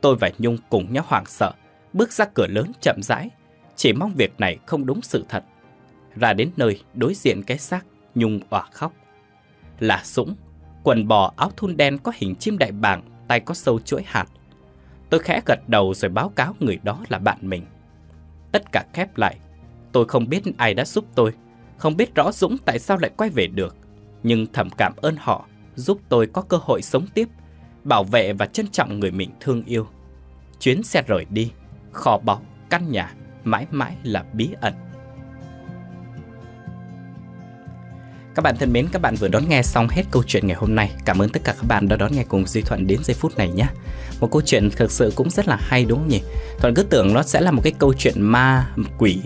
Tôi và Nhung cùng nhau hoảng sợ, bước ra cửa lớn chậm rãi, chỉ mong việc này không đúng sự thật. Ra đến nơi đối diện cái xác, Nhung òa khóc. Là Sũng, quần bò áo thun đen có hình chim đại bàng, tay có sâu chuỗi hạt. Tôi khẽ gật đầu rồi báo cáo người đó là bạn mình. Tất cả khép lại, tôi không biết ai đã giúp tôi, không biết rõ Dũng tại sao lại quay về được, nhưng thầm cảm ơn họ giúp tôi có cơ hội sống tiếp, bảo vệ và trân trọng người mình thương yêu. Chuyến xe rời đi, kho bọc căn nhà mãi mãi là bí ẩn. Các bạn thân mến, các bạn vừa đón nghe xong hết câu chuyện ngày hôm nay. Cảm ơn tất cả các bạn đã đón nghe cùng Duy Thuận đến giây phút này nhé. Một câu chuyện thực sự cũng rất là hay đúng không nhỉ? Thuận cứ tưởng nó sẽ là một cái câu chuyện ma, quỷ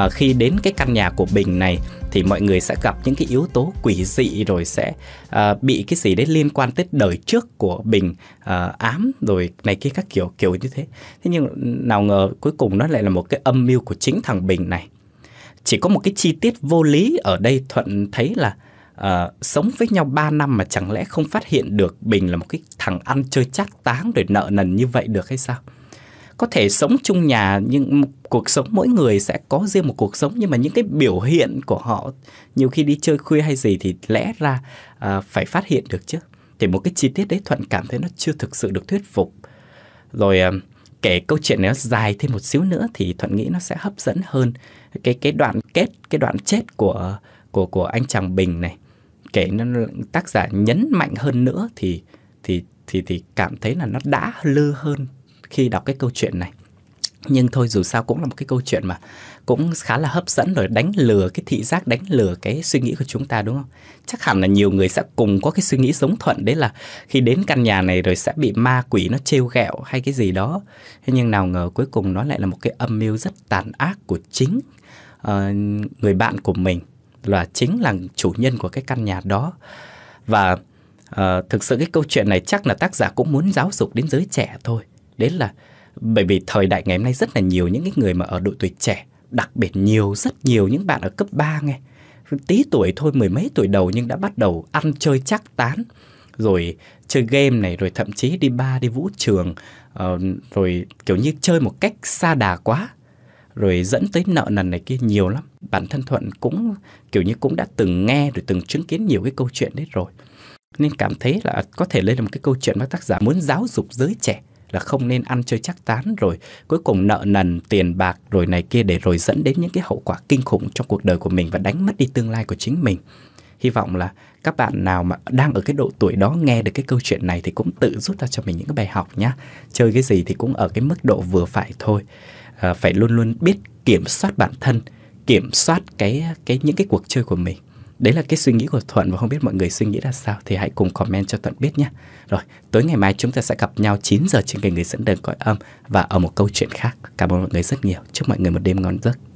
à, khi đến cái căn nhà của Bình này thì mọi người sẽ gặp những cái yếu tố quỷ dị rồi sẽ à, bị cái gì đấy liên quan tới đời trước của Bình à, ám rồi này kia các kiểu kiểu như thế. Thế nhưng nào ngờ cuối cùng nó lại là một cái âm mưu của chính thằng Bình này. Chỉ có một cái chi tiết vô lý ở đây Thuận thấy là uh, sống với nhau 3 năm mà chẳng lẽ không phát hiện được Bình là một cái thằng ăn chơi chát táng rồi nợ nần như vậy được hay sao? có thể sống chung nhà nhưng cuộc sống mỗi người sẽ có riêng một cuộc sống nhưng mà những cái biểu hiện của họ nhiều khi đi chơi khuya hay gì thì lẽ ra à, phải phát hiện được chứ thì một cái chi tiết đấy thuận cảm thấy nó chưa thực sự được thuyết phục rồi à, kể câu chuyện nó dài thêm một xíu nữa thì thuận nghĩ nó sẽ hấp dẫn hơn cái cái đoạn kết cái đoạn chết của của của anh chàng bình này kể nó tác giả nhấn mạnh hơn nữa thì thì thì thì cảm thấy là nó đã lư hơn khi đọc cái câu chuyện này nhưng thôi dù sao cũng là một cái câu chuyện mà cũng khá là hấp dẫn rồi đánh lừa cái thị giác đánh lừa cái suy nghĩ của chúng ta đúng không chắc hẳn là nhiều người sẽ cùng có cái suy nghĩ giống thuận đấy là khi đến căn nhà này rồi sẽ bị ma quỷ nó trêu ghẹo hay cái gì đó thế nhưng nào ngờ cuối cùng nó lại là một cái âm mưu rất tàn ác của chính uh, người bạn của mình là chính là chủ nhân của cái căn nhà đó và uh, thực sự cái câu chuyện này chắc là tác giả cũng muốn giáo dục đến giới trẻ thôi đấy là bởi vì thời đại ngày hôm nay rất là nhiều những cái người mà ở độ tuổi trẻ đặc biệt nhiều rất nhiều những bạn ở cấp 3 nghe tí tuổi thôi mười mấy tuổi đầu nhưng đã bắt đầu ăn chơi chắc tán rồi chơi game này rồi thậm chí đi ba đi vũ trường ờ, rồi kiểu như chơi một cách xa đà quá rồi dẫn tới nợ nần này kia nhiều lắm bản thân thuận cũng kiểu như cũng đã từng nghe rồi từng chứng kiến nhiều cái câu chuyện đấy rồi nên cảm thấy là có thể đây là một cái câu chuyện mà tác giả muốn giáo dục giới trẻ là không nên ăn chơi chắc tán rồi cuối cùng nợ nần tiền bạc rồi này kia để rồi dẫn đến những cái hậu quả kinh khủng trong cuộc đời của mình và đánh mất đi tương lai của chính mình hy vọng là các bạn nào mà đang ở cái độ tuổi đó nghe được cái câu chuyện này thì cũng tự rút ra cho mình những cái bài học nhá chơi cái gì thì cũng ở cái mức độ vừa phải thôi à, phải luôn luôn biết kiểm soát bản thân kiểm soát cái cái những cái cuộc chơi của mình đấy là cái suy nghĩ của Thuận và không biết mọi người suy nghĩ ra sao thì hãy cùng comment cho Thuận biết nhé. Rồi, tối ngày mai chúng ta sẽ gặp nhau 9 giờ trên kênh người dẫn đường cõi âm và ở một câu chuyện khác. Cảm ơn mọi người rất nhiều. Chúc mọi người một đêm ngon giấc.